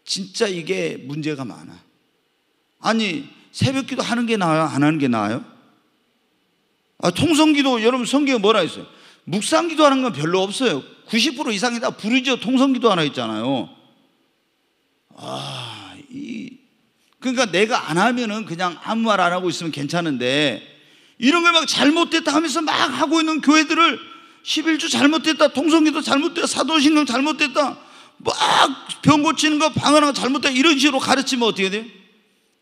A: 진짜 이게 문제가 많아. 아니, 새벽 기도 하는 게 나아요? 안 하는 게 나아요? 아, 통성 기도, 여러분 성경에 뭐라 했어요? 묵상 기도 하는 건 별로 없어요. 90% 이상이 다 부르죠. 통성 기도 하나 있잖아요. 아, 이 그러니까 내가 안 하면은 그냥 아무 말 안 하고 있으면 괜찮은데 이런 걸 막 잘못됐다 하면서 막 하고 있는 교회들을 11주 잘못됐다, 통성기도 잘못됐다, 사도신경 잘못됐다, 막 병 고치는 거방언하고 잘못됐다 이런 식으로 가르치면 어떻게 돼요?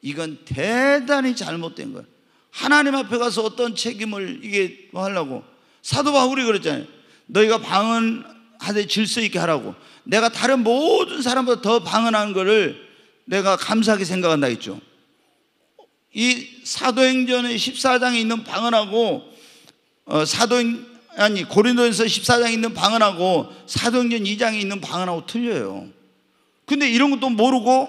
A: 이건 대단히 잘못된 거예요. 하나님 앞에 가서 어떤 책임을 이게 뭐 하려고 사도 바울이 그랬잖아요. 너희가 방언 하되 질서 있게 하라고 내가 다른 모든 사람보다 더방언한는 것을 내가 감사하게 생각한다 했죠. 이 사도행전의 14장에 있는 방언하고 어, 사도행 아니 고린도에서 14장에 있는 방언하고 사도행전 2장에 있는 방언하고 틀려요. 근데 이런 것도 모르고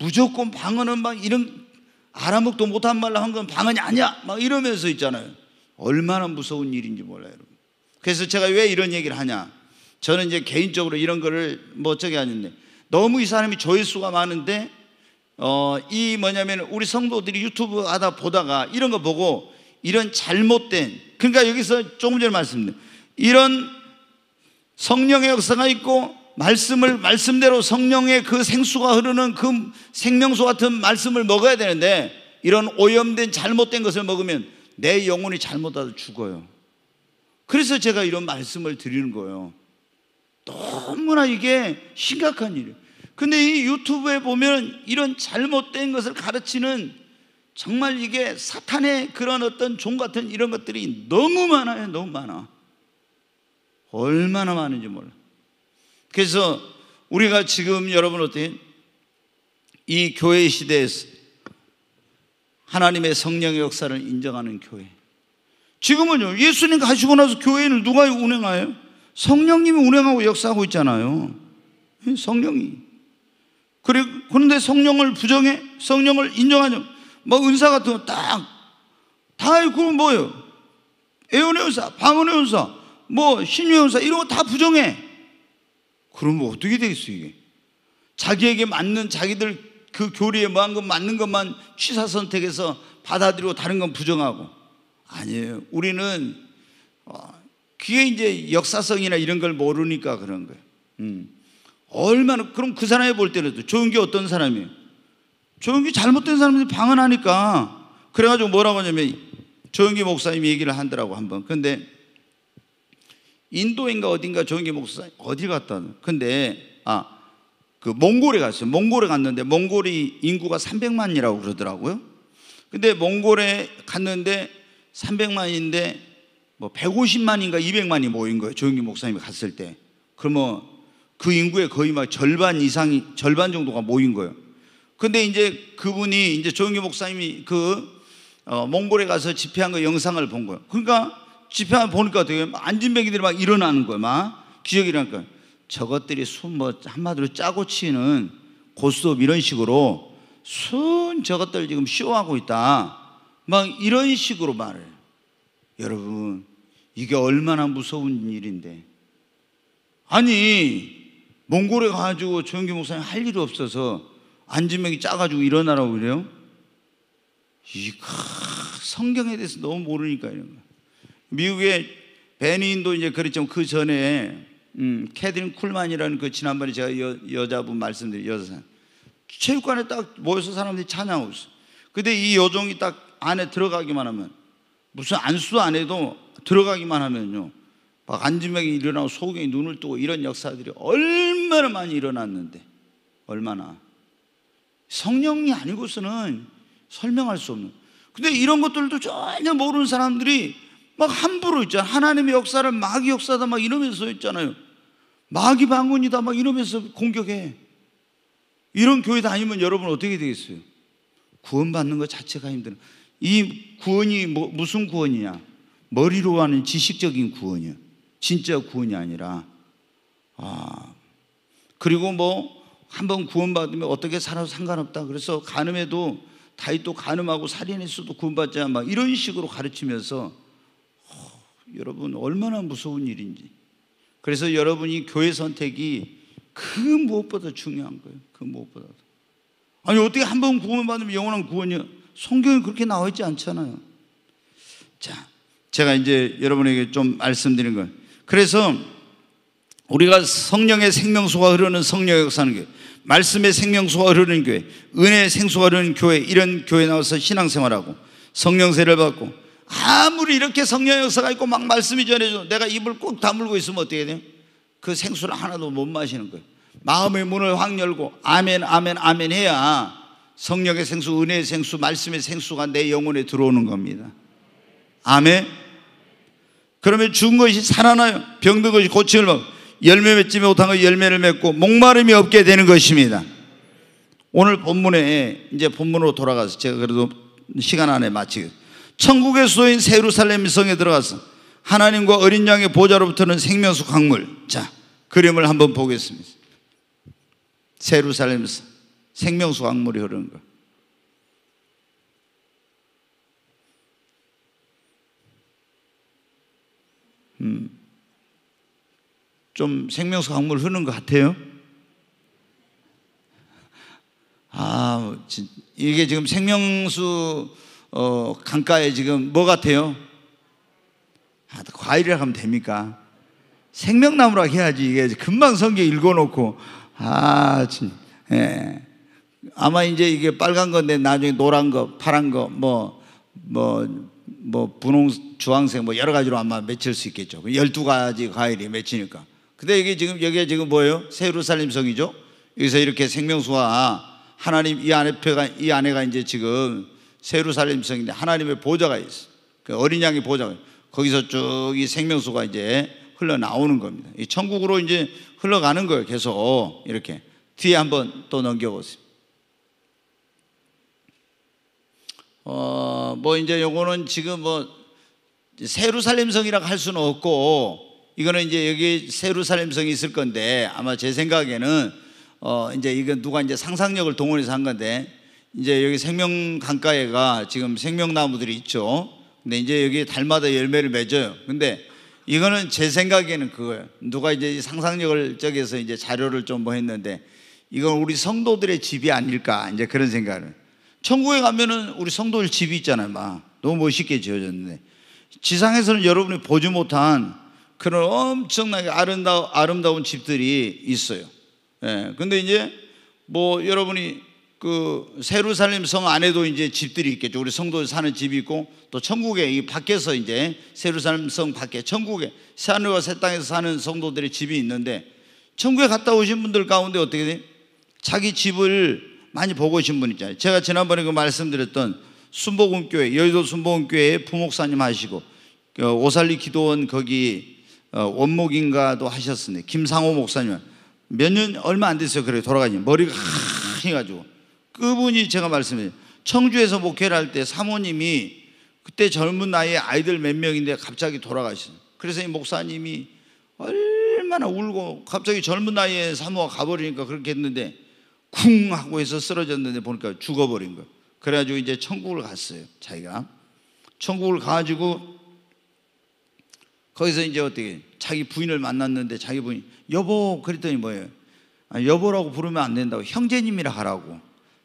A: 무조건 방언은 막 이런 알아먹도 못한 말로 한 건 방언이 아니야 막 이러면서 있잖아요. 얼마나 무서운 일인지 몰라요, 여러분. 그래서 제가 왜 이런 얘기를 하냐? 저는 이제 개인적으로 이런 거를 뭐저게 아닌데 너무 이 사람이 조회수가 많은데 어, 이 뭐냐면 우리 성도들이 유튜브 하다 보다가 이런 거 보고 이런 잘못된 그러니까 여기서 조금 전에 말씀드린 이런 성령의 역사가 있고 말씀을 말씀대로 성령의 그 생수가 흐르는 그 생명수 같은 말씀을 먹어야 되는데 이런 오염된 잘못된 것을 먹으면 내 영혼이 잘못하다 죽어요. 그래서 제가 이런 말씀을 드리는 거예요. 너무나 이게 심각한 일이에요. 근데 이 유튜브에 보면 이런 잘못된 것을 가르치는 정말 이게 사탄의 그런 어떤 종 같은 이런 것들이 너무 많아요. 너무 많아. 얼마나 많은지 몰라. 그래서 우리가 지금 여러분 어떻게 이 교회 시대에서 하나님의 성령의 역사를 인정하는 교회. 지금은요, 예수님 가시고 나서 교회를 누가 운행하여 성령님이 운행하고 역사하고 있잖아요. 성령이. 그런데 성령을 부정해? 성령을 인정하냐? 뭐 은사 같은 거 딱. 다, 그건 뭐예요? 애원의 은사, 방언의 은사, 뭐 신유의 은사, 이런 거 다 부정해. 그럼 뭐 어떻게 되겠어 이게? 자기에게 맞는, 자기들 그 교리에 뭐한 것 맞는 것만 취사 선택해서 받아들이고 다른 건 부정하고. 아니에요. 우리는 어, 그게 이제 역사성이나 이런 걸 모르니까 그런 거예요. 음. 얼마나 그럼 그 사람이 볼 때라도 조용기 어떤 사람이에요? 조용기 잘못된 사람들이 방언하니까 그래가지고 뭐라고 하냐면 조용기 목사님이 얘기를 한더라고 한번. 근데 인도인가 어딘가 조용기 목사 어디 갔다? 근데 아 그 몽골에 갔어요. 몽골에 갔는데 몽골이 인구가 300만이라고 그러더라고요. 근데 몽골에 갔는데 300만인데 뭐 150만인가 200만이 모인 거예요. 조영기 목사님이 갔을 때. 그러면 그 인구의 거의 막 절반 이상이 절반 정도가 모인 거예요. 근데 이제 그분이 이제 조영기 목사님이 그 어, 몽골에 가서 집회한 거 영상을 본 거예요. 그러니까 집회 보니까 되게 안진뱅이들이 막 일어나는 거예요. 막 기적이 일어니까 저것들이 숨뭐 한마디로 짜고 치는 고스톱 이런 식으로 순 저것들 지금 쇼하고 있다. 막 이런 식으로 말을. 여러분, 이게 얼마나 무서운 일인데. 아니, 몽골에 가가고 조영기 목사님 할 일이 없어서 안지명이 짜가지고 일어나라고 그래요? 이 성경에 대해서 너무 모르니까 이런 거. 미국의 베니인도 이제 그랬지만 그 전에 음, 캐드린 쿨만이라는 그 지난번에 제가 여, 자분 말씀드린 여자사 체육관에 딱 모여서 사람들이 찬양하고 있어. 근데 이 여종이 딱 안에 들어가기만 하면 무슨 안수 안 해도 들어가기만 하면요. 막 안지맥이 일어나고 소경이 눈을 뜨고 이런 역사들이 얼마나 많이 일어났는데 얼마나 성령이 아니고서는 설명할 수 없는 근데 이런 것들도 전혀 모르는 사람들이 막 함부로 있잖아 하나님의 역사를 마귀 역사다 막 이러면서 있잖아요 마귀 방언이다 막 이러면서 공격해 이런 교회 다니면 여러분 어떻게 되겠어요? 구원받는 것 자체가 힘든 들이 구원이 뭐, 무슨 구원이냐? 머리로 하는 지식적인 구원이요. 진짜 구원이 아니라, 아, 그리고 뭐, 한 번 구원받으면 어떻게 살아도 상관없다. 그래서 간음에도 다윗도 간음하고 살인했어도 구원받자. 막 이런 식으로 가르치면서, 어, 여러분, 얼마나 무서운 일인지. 그래서 여러분이 교회 선택이 그 무엇보다 중요한 거예요. 그 무엇보다도. 아니, 어떻게 한 번 구원받으면 영원한 구원이요? 성경에 그렇게 나와 있지 않잖아요. 자, 제가 이제 여러분에게 좀 말씀드린 건 그래서 우리가 성령의 생명수가 흐르는 성령 역사는 교회, 말씀의 생명수가 흐르는 교회, 은혜의 생수가 흐르는 교회 이런 교회 나와서 신앙생활하고 성령세를 받고 아무리 이렇게 성령 역사가 있고 막 말씀이 전해져 내가 입을 꼭 다물고 있으면 어떻게 돼요? 그 생수를 하나도 못 마시는 거예요. 마음의 문을 확 열고 아멘 아멘 아멘 해야 성령의 생수, 은혜의 생수, 말씀의 생수가 내 영혼에 들어오는 겁니다. 아멘. 그러면 죽은 것이 살아나요. 병든 것이 고침을 받고 열매 맺지 못한 것 열매를 맺고 목마름이 없게 되는 것입니다. 오늘 본문에 이제 본문으로 돌아가서 제가 그래도 시간 안에 마치 천국의 수도인 세루살렘 성에 들어가서 하나님과 어린 양의 보좌로부터는 생명수 강물. 자, 그림을 한번 보겠습니다. 세루살렘 성. 생명수 강물이 흐르는 거 음. 좀 생명수 강물 흐르는 것 같아요? 아, 이게 지금 생명수 어, 강가에 지금 뭐 같아요? 아, 과일이라 하면 됩니까? 생명나무라 해야지 이게 금방 성경 읽어놓고 아, 진, 예. 아마 이제 이게 빨간 건데 나중에 노란 거, 파란 거, 뭐, 뭐, 뭐, 분홍, 주황색 뭐 여러 가지로 아마 맺힐 수 있겠죠. 12가지 과일이 맺히니까. 근데 이게 지금, 여기가 지금 뭐예요? 세루살림 성이죠? 여기서 이렇게 생명수와 하나님 이 안에 펴가, 이 안에가 이제 지금 세루살림 성인데 하나님의 보좌가 있어. 그 어린 양의 보좌가 거기서 쭉 이 생명수가 이제 흘러나오는 겁니다. 이 천국으로 이제 흘러가는 거예요. 계속 이렇게. 뒤에 한 번 또 넘겨보세요. 어, 뭐 이제 요거는 지금 뭐 세루살렘성이라고 할 수는 없고 이거는 이제 여기 세루살렘성이 있을 건데 아마 제 생각에는 어, 이제 이건 누가 이제 상상력을 동원해서 한 건데 이제 여기 생명강가에가 지금 생명나무들이 있죠. 근데 이제 여기 달마다 열매를 맺어요. 근데 이거는 제 생각에는 그거예요. 누가 이제 상상력을 저기서 이제 자료를 좀 뭐 했는데 이건 우리 성도들의 집이 아닐까 이제 그런 생각을. 천국에 가면은 우리 성도들 집이 있잖아요. 막 너무 멋있게 지어졌는데 지상에서는 여러분이 보지 못한 그런 엄청나게 아름다운, 아름다운 집들이 있어요. 예. 근데 이제 뭐 여러분이 그세루살렘성 안에도 이제 집들이 있겠죠. 우리 성도들 사는 집이 있고 또 천국에 이 밖에서 이제 세루살렘성 밖에 천국에 새하늘과 새 땅에서 사는 성도들의 집이 있는데 천국에 갔다 오신 분들 가운데 어떻게 돼? 자기 집을 많이 보고 오신 분 있잖아요. 제가 지난번에 그 말씀드렸던 순복음교회, 여의도 순복음교회 부목사님 하시고 그 오살리 기도원 거기 어, 원목인가도 하셨으니 김상호 목사님 은몇년 얼마 안 됐어요. 그래 돌아가니 머리가 해가지고 그분이 제가 말씀해 청주에서 목회를 할 때 사모님이 그때 젊은 나이에 아이들 몇 명인데 갑자기 돌아가셨어요. 그래서 이 목사님이 얼마나 울고 갑자기 젊은 나이에 사모가 가버리니까 그렇게 했는데 쿵 하고 해서 쓰러졌는데 보니까 죽어버린 거예요. 그래가지고 이제 천국을 갔어요. 자기가. 천국을 가가지고 거기서 이제 어떻게 자기 부인을 만났는데 자기 부인 여보 그랬더니 뭐예요? 아, 여보라고 부르면 안 된다고 형제님이라 하라고.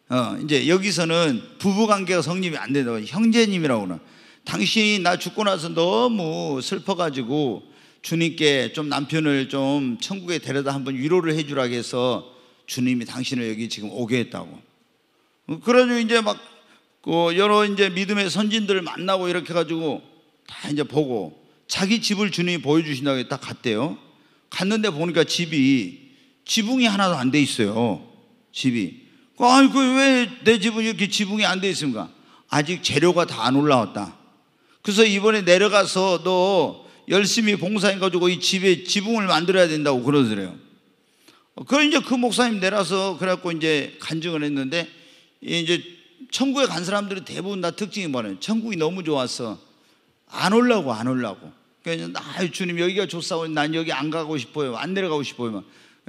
A: 어, 이제 여기서는 부부관계가 성립이 안 된다고 형제님이라고는 당신이 나 죽고 나서 너무 슬퍼가지고 주님께 좀 남편을 좀 천국에 데려다 한번 위로를 해주라 해서 주님이 당신을 여기 지금 오게 했다고. 그러니 이제 막그 여러 이제 믿음의 선진들을 만나고 이렇게 가지고 다 이제 보고 자기 집을 주님이 보여주신다고 딱 갔대요. 갔는데 보니까 집이 지붕이 하나도 안 돼 있어요. 집이. 그 아니, 그왜내 집은 이렇게 지붕이 안 돼 있습니까? 아직 재료가 다 안 올라왔다. 그래서 이번에 내려가서 너 열심히 봉사해가지고 이 집에 지붕을 만들어야 된다고 그러더래요. 그 이제 그 목사님 내려서 그래갖고 이제 간증을 했는데 이제 천국에 간사람들이 대부분 다 특징이 뭐냐면 천국이 너무 좋아서 안 올라고 안 올라고. 그러니까 아유 주님 여기가 좋사고 난 여기 안 가고 싶어요. 안 내려가고 싶어요.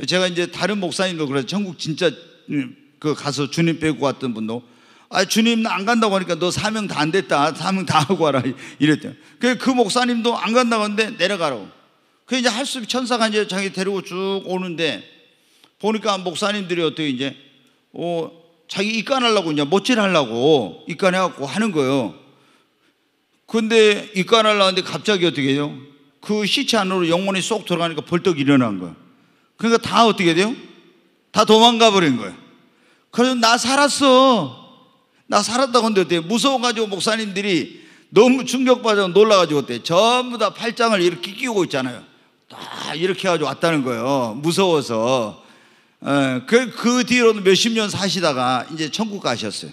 A: 제가 이제 다른 목사님도 그래서 천국 진짜 음, 그 가서 주님 뵙고 왔던 분도 아 주님 나안 간다고 하니까 너 사명 다 안 됐다 사명 다 하고 와라 이랬대요. 그그 그 목사님도 안 간다고 하는데 내려가라고. 그 이제 할 수 없이 천사가 이제 자기 데리고 쭉 오는데 보니까 목사님들이 어떻게 이제 어, 자기 입간하려고 이제 멋질하려고 입간해갖고 하는 거예요. 근데 입간하려고 하는데 갑자기 어떻게 해요? 그 시체 안으로 영혼이 쏙 들어가니까 벌떡 일어난 거예요. 그러니까 다 어떻게 돼요? 다 도망가 버린 거예요. 그래서 나 살았어. 나 살았다고 하데 어때요? 무서워가지고 목사님들이 너무 충격받아 놀라가지고 어때 요 전부 다 팔짱을 이렇게 끼우고 있잖아요. 다 이렇게 해가지고 왔다는 거예요. 무서워서. 예, 그, 그 뒤로는 몇십 년 사시다가 이제 천국 가셨어요.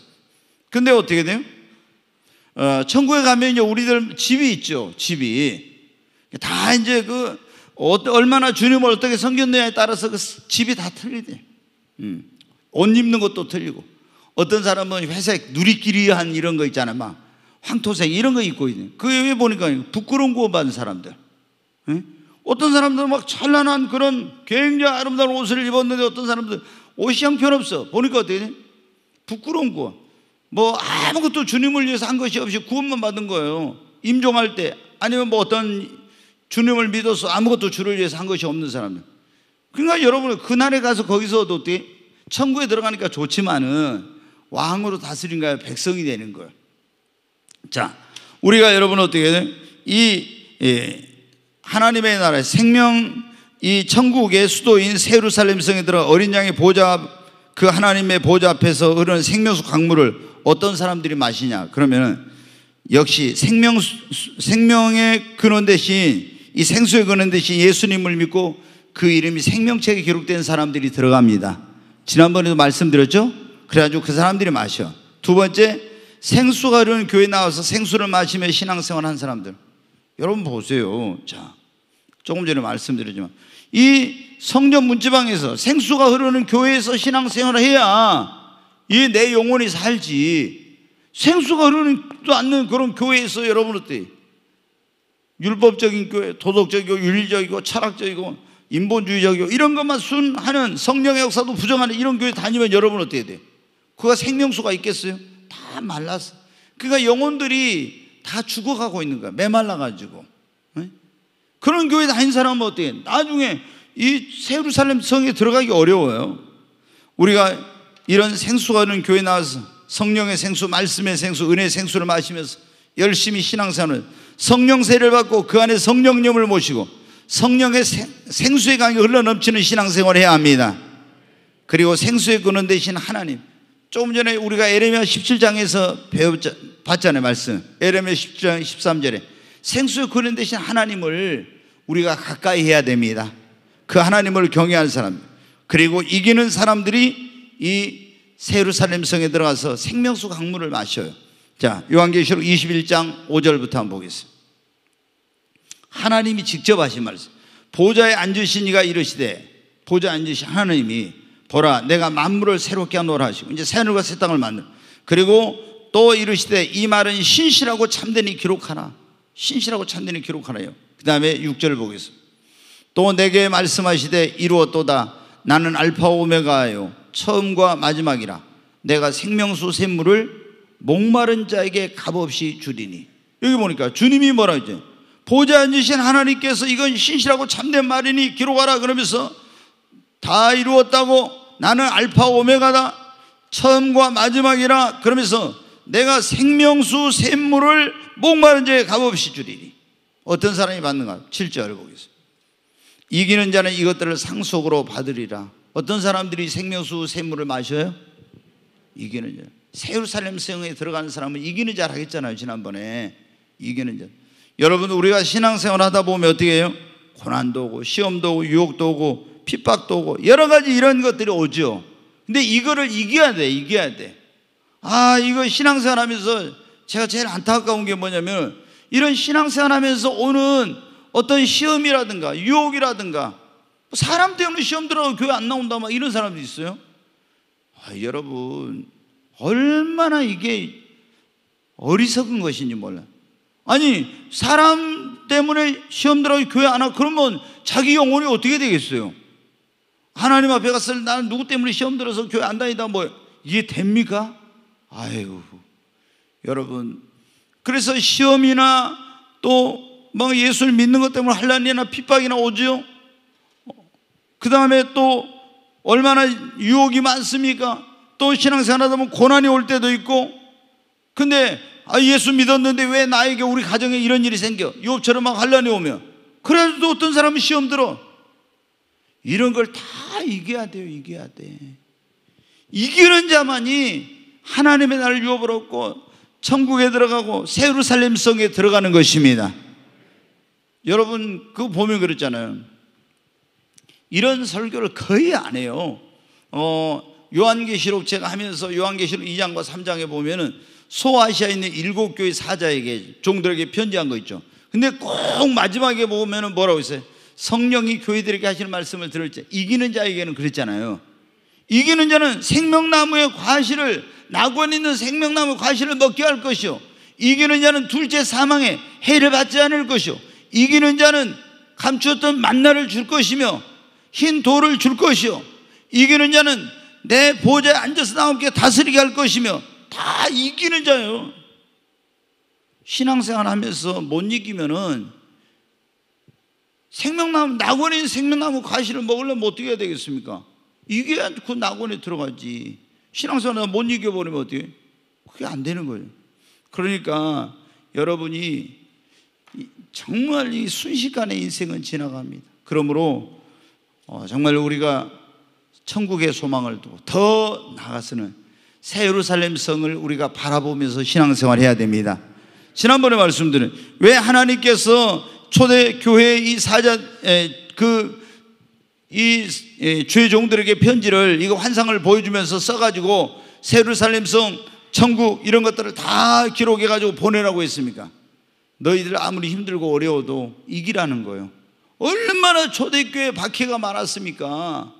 A: 근데 어떻게 돼요? 어, 천국에 가면요, 우리들 집이 있죠, 집이. 다 이제 그, 어, 얼마나 주님을 어떻게 섬겼느냐에 따라서 그 집이 다 틀리대. 음. 옷 입는 것도 틀리고. 어떤 사람은 회색, 누리끼리한 이런 거 있잖아, 막. 황토색 이런 거 입고 있는. 그 외에 보니까 부끄러운 구원받은 사람들. 응? 어떤 사람들은 막 찬란한 그런 굉장히 아름다운 옷을 입었는데 어떤 사람들 옷이 형편없어. 보니까 어떻게 부끄러운 거. 뭐 아무것도 주님을 위해서 한 것이 없이 구원만 받은 거예요. 임종할 때 아니면 뭐 어떤 주님을 믿어서 아무것도 주를 위해서 한 것이 없는 사람들. 그러니까 여러분 그날에 가서 거기서도 어떻게 천국에 들어가니까 좋지만은 왕으로 다스린가요? 백성이 되는 거예요. 자, 우리가 여러분 어떻게 이 예, 하나님의 나라의 생명 이 천국의 수도인 세루살렘 성에 들어 어린 양의 보좌 그 하나님의 보좌 앞에서 흐르는 생명수 강물을 어떤 사람들이 마시냐 그러면은 역시 생명 생명의 근원 대신 이 생수의 근원 대신 예수님을 믿고 그 이름이 생명책에 기록된 사람들이 들어갑니다. 지난번에도 말씀드렸죠? 그래가지고 그 사람들이 마셔. 두 번째 생수가 흐르는 교회 나와서 생수를 마시며 신앙생활 한 사람들. 여러분 보세요. 자, 조금 전에 말씀드렸지만 이 성전 문지방에서 생수가 흐르는 교회에서 신앙생활을 해야 이 내 영혼이 살지. 생수가 흐르지도 않는 그런 교회에서 여러분 어때? 율법적인 교회, 도덕적이고 윤리적이고 철학적이고 인본주의적이고 이런 것만 순하는 성령의 역사도 부정하는 이런 교회 다니면 여러분 어떻게 돼요? 그가 생명수가 있겠어요? 다 말랐어. 그러니까 영혼들이 다 죽어가고 있는 거야. 메말라가지고. 그런 교회 다닌 사람은 어떻게, 나중에 이 세루살렘 성에 들어가기 어려워요. 우리가 이런 생수가 있는 교회 나와서 성령의 생수, 말씀의 생수, 은혜의 생수를 마시면서 열심히 신앙생활을 성령세를 받고 그 안에 성령님을 모시고 성령의 생수의 강이 흘러넘치는 신앙생활을 해야 합니다. 그리고 생수의 근원 대신 하나님, 조금 전에 우리가 에레미야 17장에서 배워봤잖아요 말씀 에레미야 17장 13절에 생수 에 그는 대신 하나님을 우리가 가까이 해야 됩니다 그 하나님을 경외한 사람 그리고 이기는 사람들이 이 세루살렘 성에 들어가서 생명수 강물을 마셔요 자 요한계시록 21장 5절부터 한번 보겠습니다 하나님이 직접 하신 말씀 보좌에 앉으신 이가 이러시되 보좌에 앉으신 하나님이 보라 내가 만물을 새롭게 하노라 하시고 이제 새늘과새 땅을 만들 그리고 또 이르시되 이 말은 신실하고 참되니 기록하라 신실하고 참되니 기록하라요 그 다음에 6절을 보겠습니다 또 내게 말씀하시되 이루었도다 나는 알파 오메가요 처음과 마지막이라 내가 생명수 샘물을 목마른 자에게 값없이 주리니 여기 보니까 주님이 뭐라 했죠 보좌 앉으신 하나님께서 이건 신실하고 참된 말이니 기록하라 그러면서 다 이루었다고 나는 알파 오메가다 처음과 마지막이라 그러면서 내가 생명수 샘물을 목마른 자에 값없이 줄이니 어떤 사람이 받는가 7절을 보겠습니다 이기는 자는 이것들을 상속으로 받으리라 어떤 사람들이 생명수 샘물을 마셔요? 이기는 자세울살렘 성에 들어가는 사람은 이기는 자라 했잖아요 지난번에 이기는 자 여러분 우리가 신앙생활 하다 보면 어떻게 해요? 고난도 오고 시험도 오고 유혹도 오고 핍박도 오고 여러 가지 이런 것들이 오죠. 근데 이거를 이겨야 돼, 이겨야 돼. 아, 이거 신앙생활 하면서 제가 제일 안타까운 게 뭐냐면 이런 신앙생활 하면서 오는 어떤 시험이라든가 유혹이라든가 뭐 사람 때문에 시험 들어가고 교회 안 나온다 막 이런 사람도 있어요. 아, 여러분, 얼마나 이게 어리석은 것인지 몰라요. 아니, 사람 때문에 시험 들어가고 교회 안 와. 그러면 자기 영혼이 어떻게 되겠어요? 하나님 앞에 갔을 때 나는 누구 때문에 시험 들어서 교회 안 다니다 뭐 이게 됩니까? 아유 여러분 그래서 시험이나 또 뭐 예수를 믿는 것 때문에 한란이나 핍박이나 오지그 다음에 또 얼마나 유혹이 많습니까? 또 신앙생활 하다 보면 고난이 올 때도 있고 근데 아 예수 믿었는데 왜 나에게 우리 가정에 이런 일이 생겨? 유업처럼 막 환란이 오면 그래도 어떤 사람은 시험 들어 이런 걸 다 이겨야 돼요. 이겨야 돼. 이기는 자만이 하나님의 나를 유업을 얻고 천국에 들어가고 세루살렘 성에 들어가는 것입니다. 여러분 그 보면 그렇잖아요. 이런 설교를 거의 안 해요. 어, 요한계시록 제가 하면서 요한계시록 2장과 3장에 보면은 소아시아에 있는 일곱 교회 사자에게 종들에게 편지한 거 있죠. 근데 꼭 마지막에 보면은 뭐라고 있어요? 성령이 교회들에게 하시는 말씀을 들을 때 이기는 자에게는 그랬잖아요. 이기는 자는 생명나무의 과실을 낙원 있는 생명나무 과실을 먹게 할 것이요. 이기는 자는 둘째 사망에 해를 받지 않을 것이요. 이기는 자는 감추었던 만나를 줄 것이며 흰 돌을 줄 것이요. 이기는 자는 내 보좌에 앉아서 나와 함 다스리게 할 것이며 다 이기는 자요. 신앙생활 하면서 못 이기면은 생명나무, 낙원인 생명나무 과실을 먹으려면 뭐 어떻게 해야 되겠습니까? 이겨야 그 낙원에 들어가지. 신앙생활 못 이겨버리면 어떻게? 그게 안 되는 거예요. 그러니까 여러분이 정말 이 순식간에 인생은 지나갑니다. 그러므로 어, 정말 우리가 천국의 소망을 두고 더 나아가서는 새 예루살렘 성을 우리가 바라보면서 신앙생활 해야 됩니다. 지난번에 말씀드린 왜 하나님께서 초대 교회이 사자 그이 죄종들에게 편지를 이거 환상을 보여주면서 써가지고 세루살렘성 천국 이런 것들을 다 기록해가지고 보내라고 했습니까? 너희들 아무리 힘들고 어려워도 이기라는 거예요. 얼마나 초대교회 박해가 많았습니까?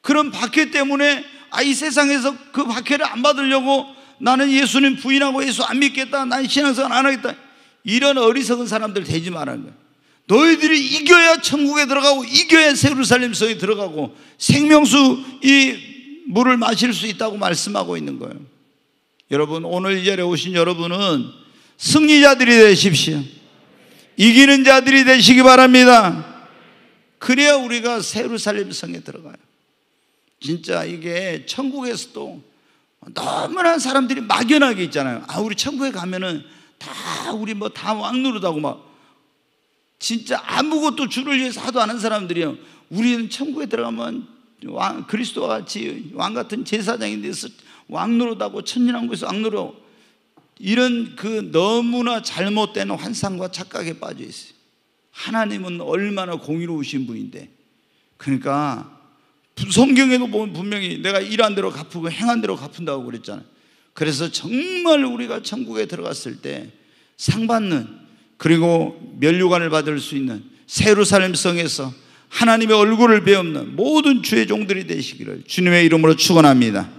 A: 그런 박해 때문에 아, 이 세상에서 그 박해를 안 받으려고 나는 예수님 부인하고 예수 안 믿겠다. 난 신앙생활 안 하겠다. 이런 어리석은 사람들 되지 말라요 너희들이 이겨야 천국에 들어가고 이겨야 세루살림 성에 들어가고 생명수 이 물을 마실 수 있다고 말씀하고 있는 거예요. 여러분 오늘 이 자리에 오신 여러분은 승리자들이 되십시오. 이기는 자들이 되시기 바랍니다. 그래야 우리가 세루살림 성에 들어가요. 진짜 이게 천국에서도 너무나 사람들이 막연하게 있잖아요. 아 우리 천국에 가면은 다 우리 뭐 다 왕노릇하고 막 진짜 아무것도 주를 위해서 하도 않은 사람들이요. 우리는 천국에 들어가면 왕, 그리스도와 같이 왕 같은 제사장이 돼서 왕노릇하고 천년왕국에서 왕노릇 이런 그 너무나 잘못된 환상과 착각에 빠져 있어요. 하나님은 얼마나 공의로우신 분인데. 그러니까 성경에도 보면 분명히 내가 일한 대로 갚고 행한 대로 갚은다고 그랬잖아요. 그래서 정말 우리가 천국에 들어갔을 때 상받는 그리고 면류관을 받을 수 있는 세루살렘 성에서 하나님의 얼굴을 배우는 모든 주의 종들이 되시기를 주님의 이름으로 축원합니다.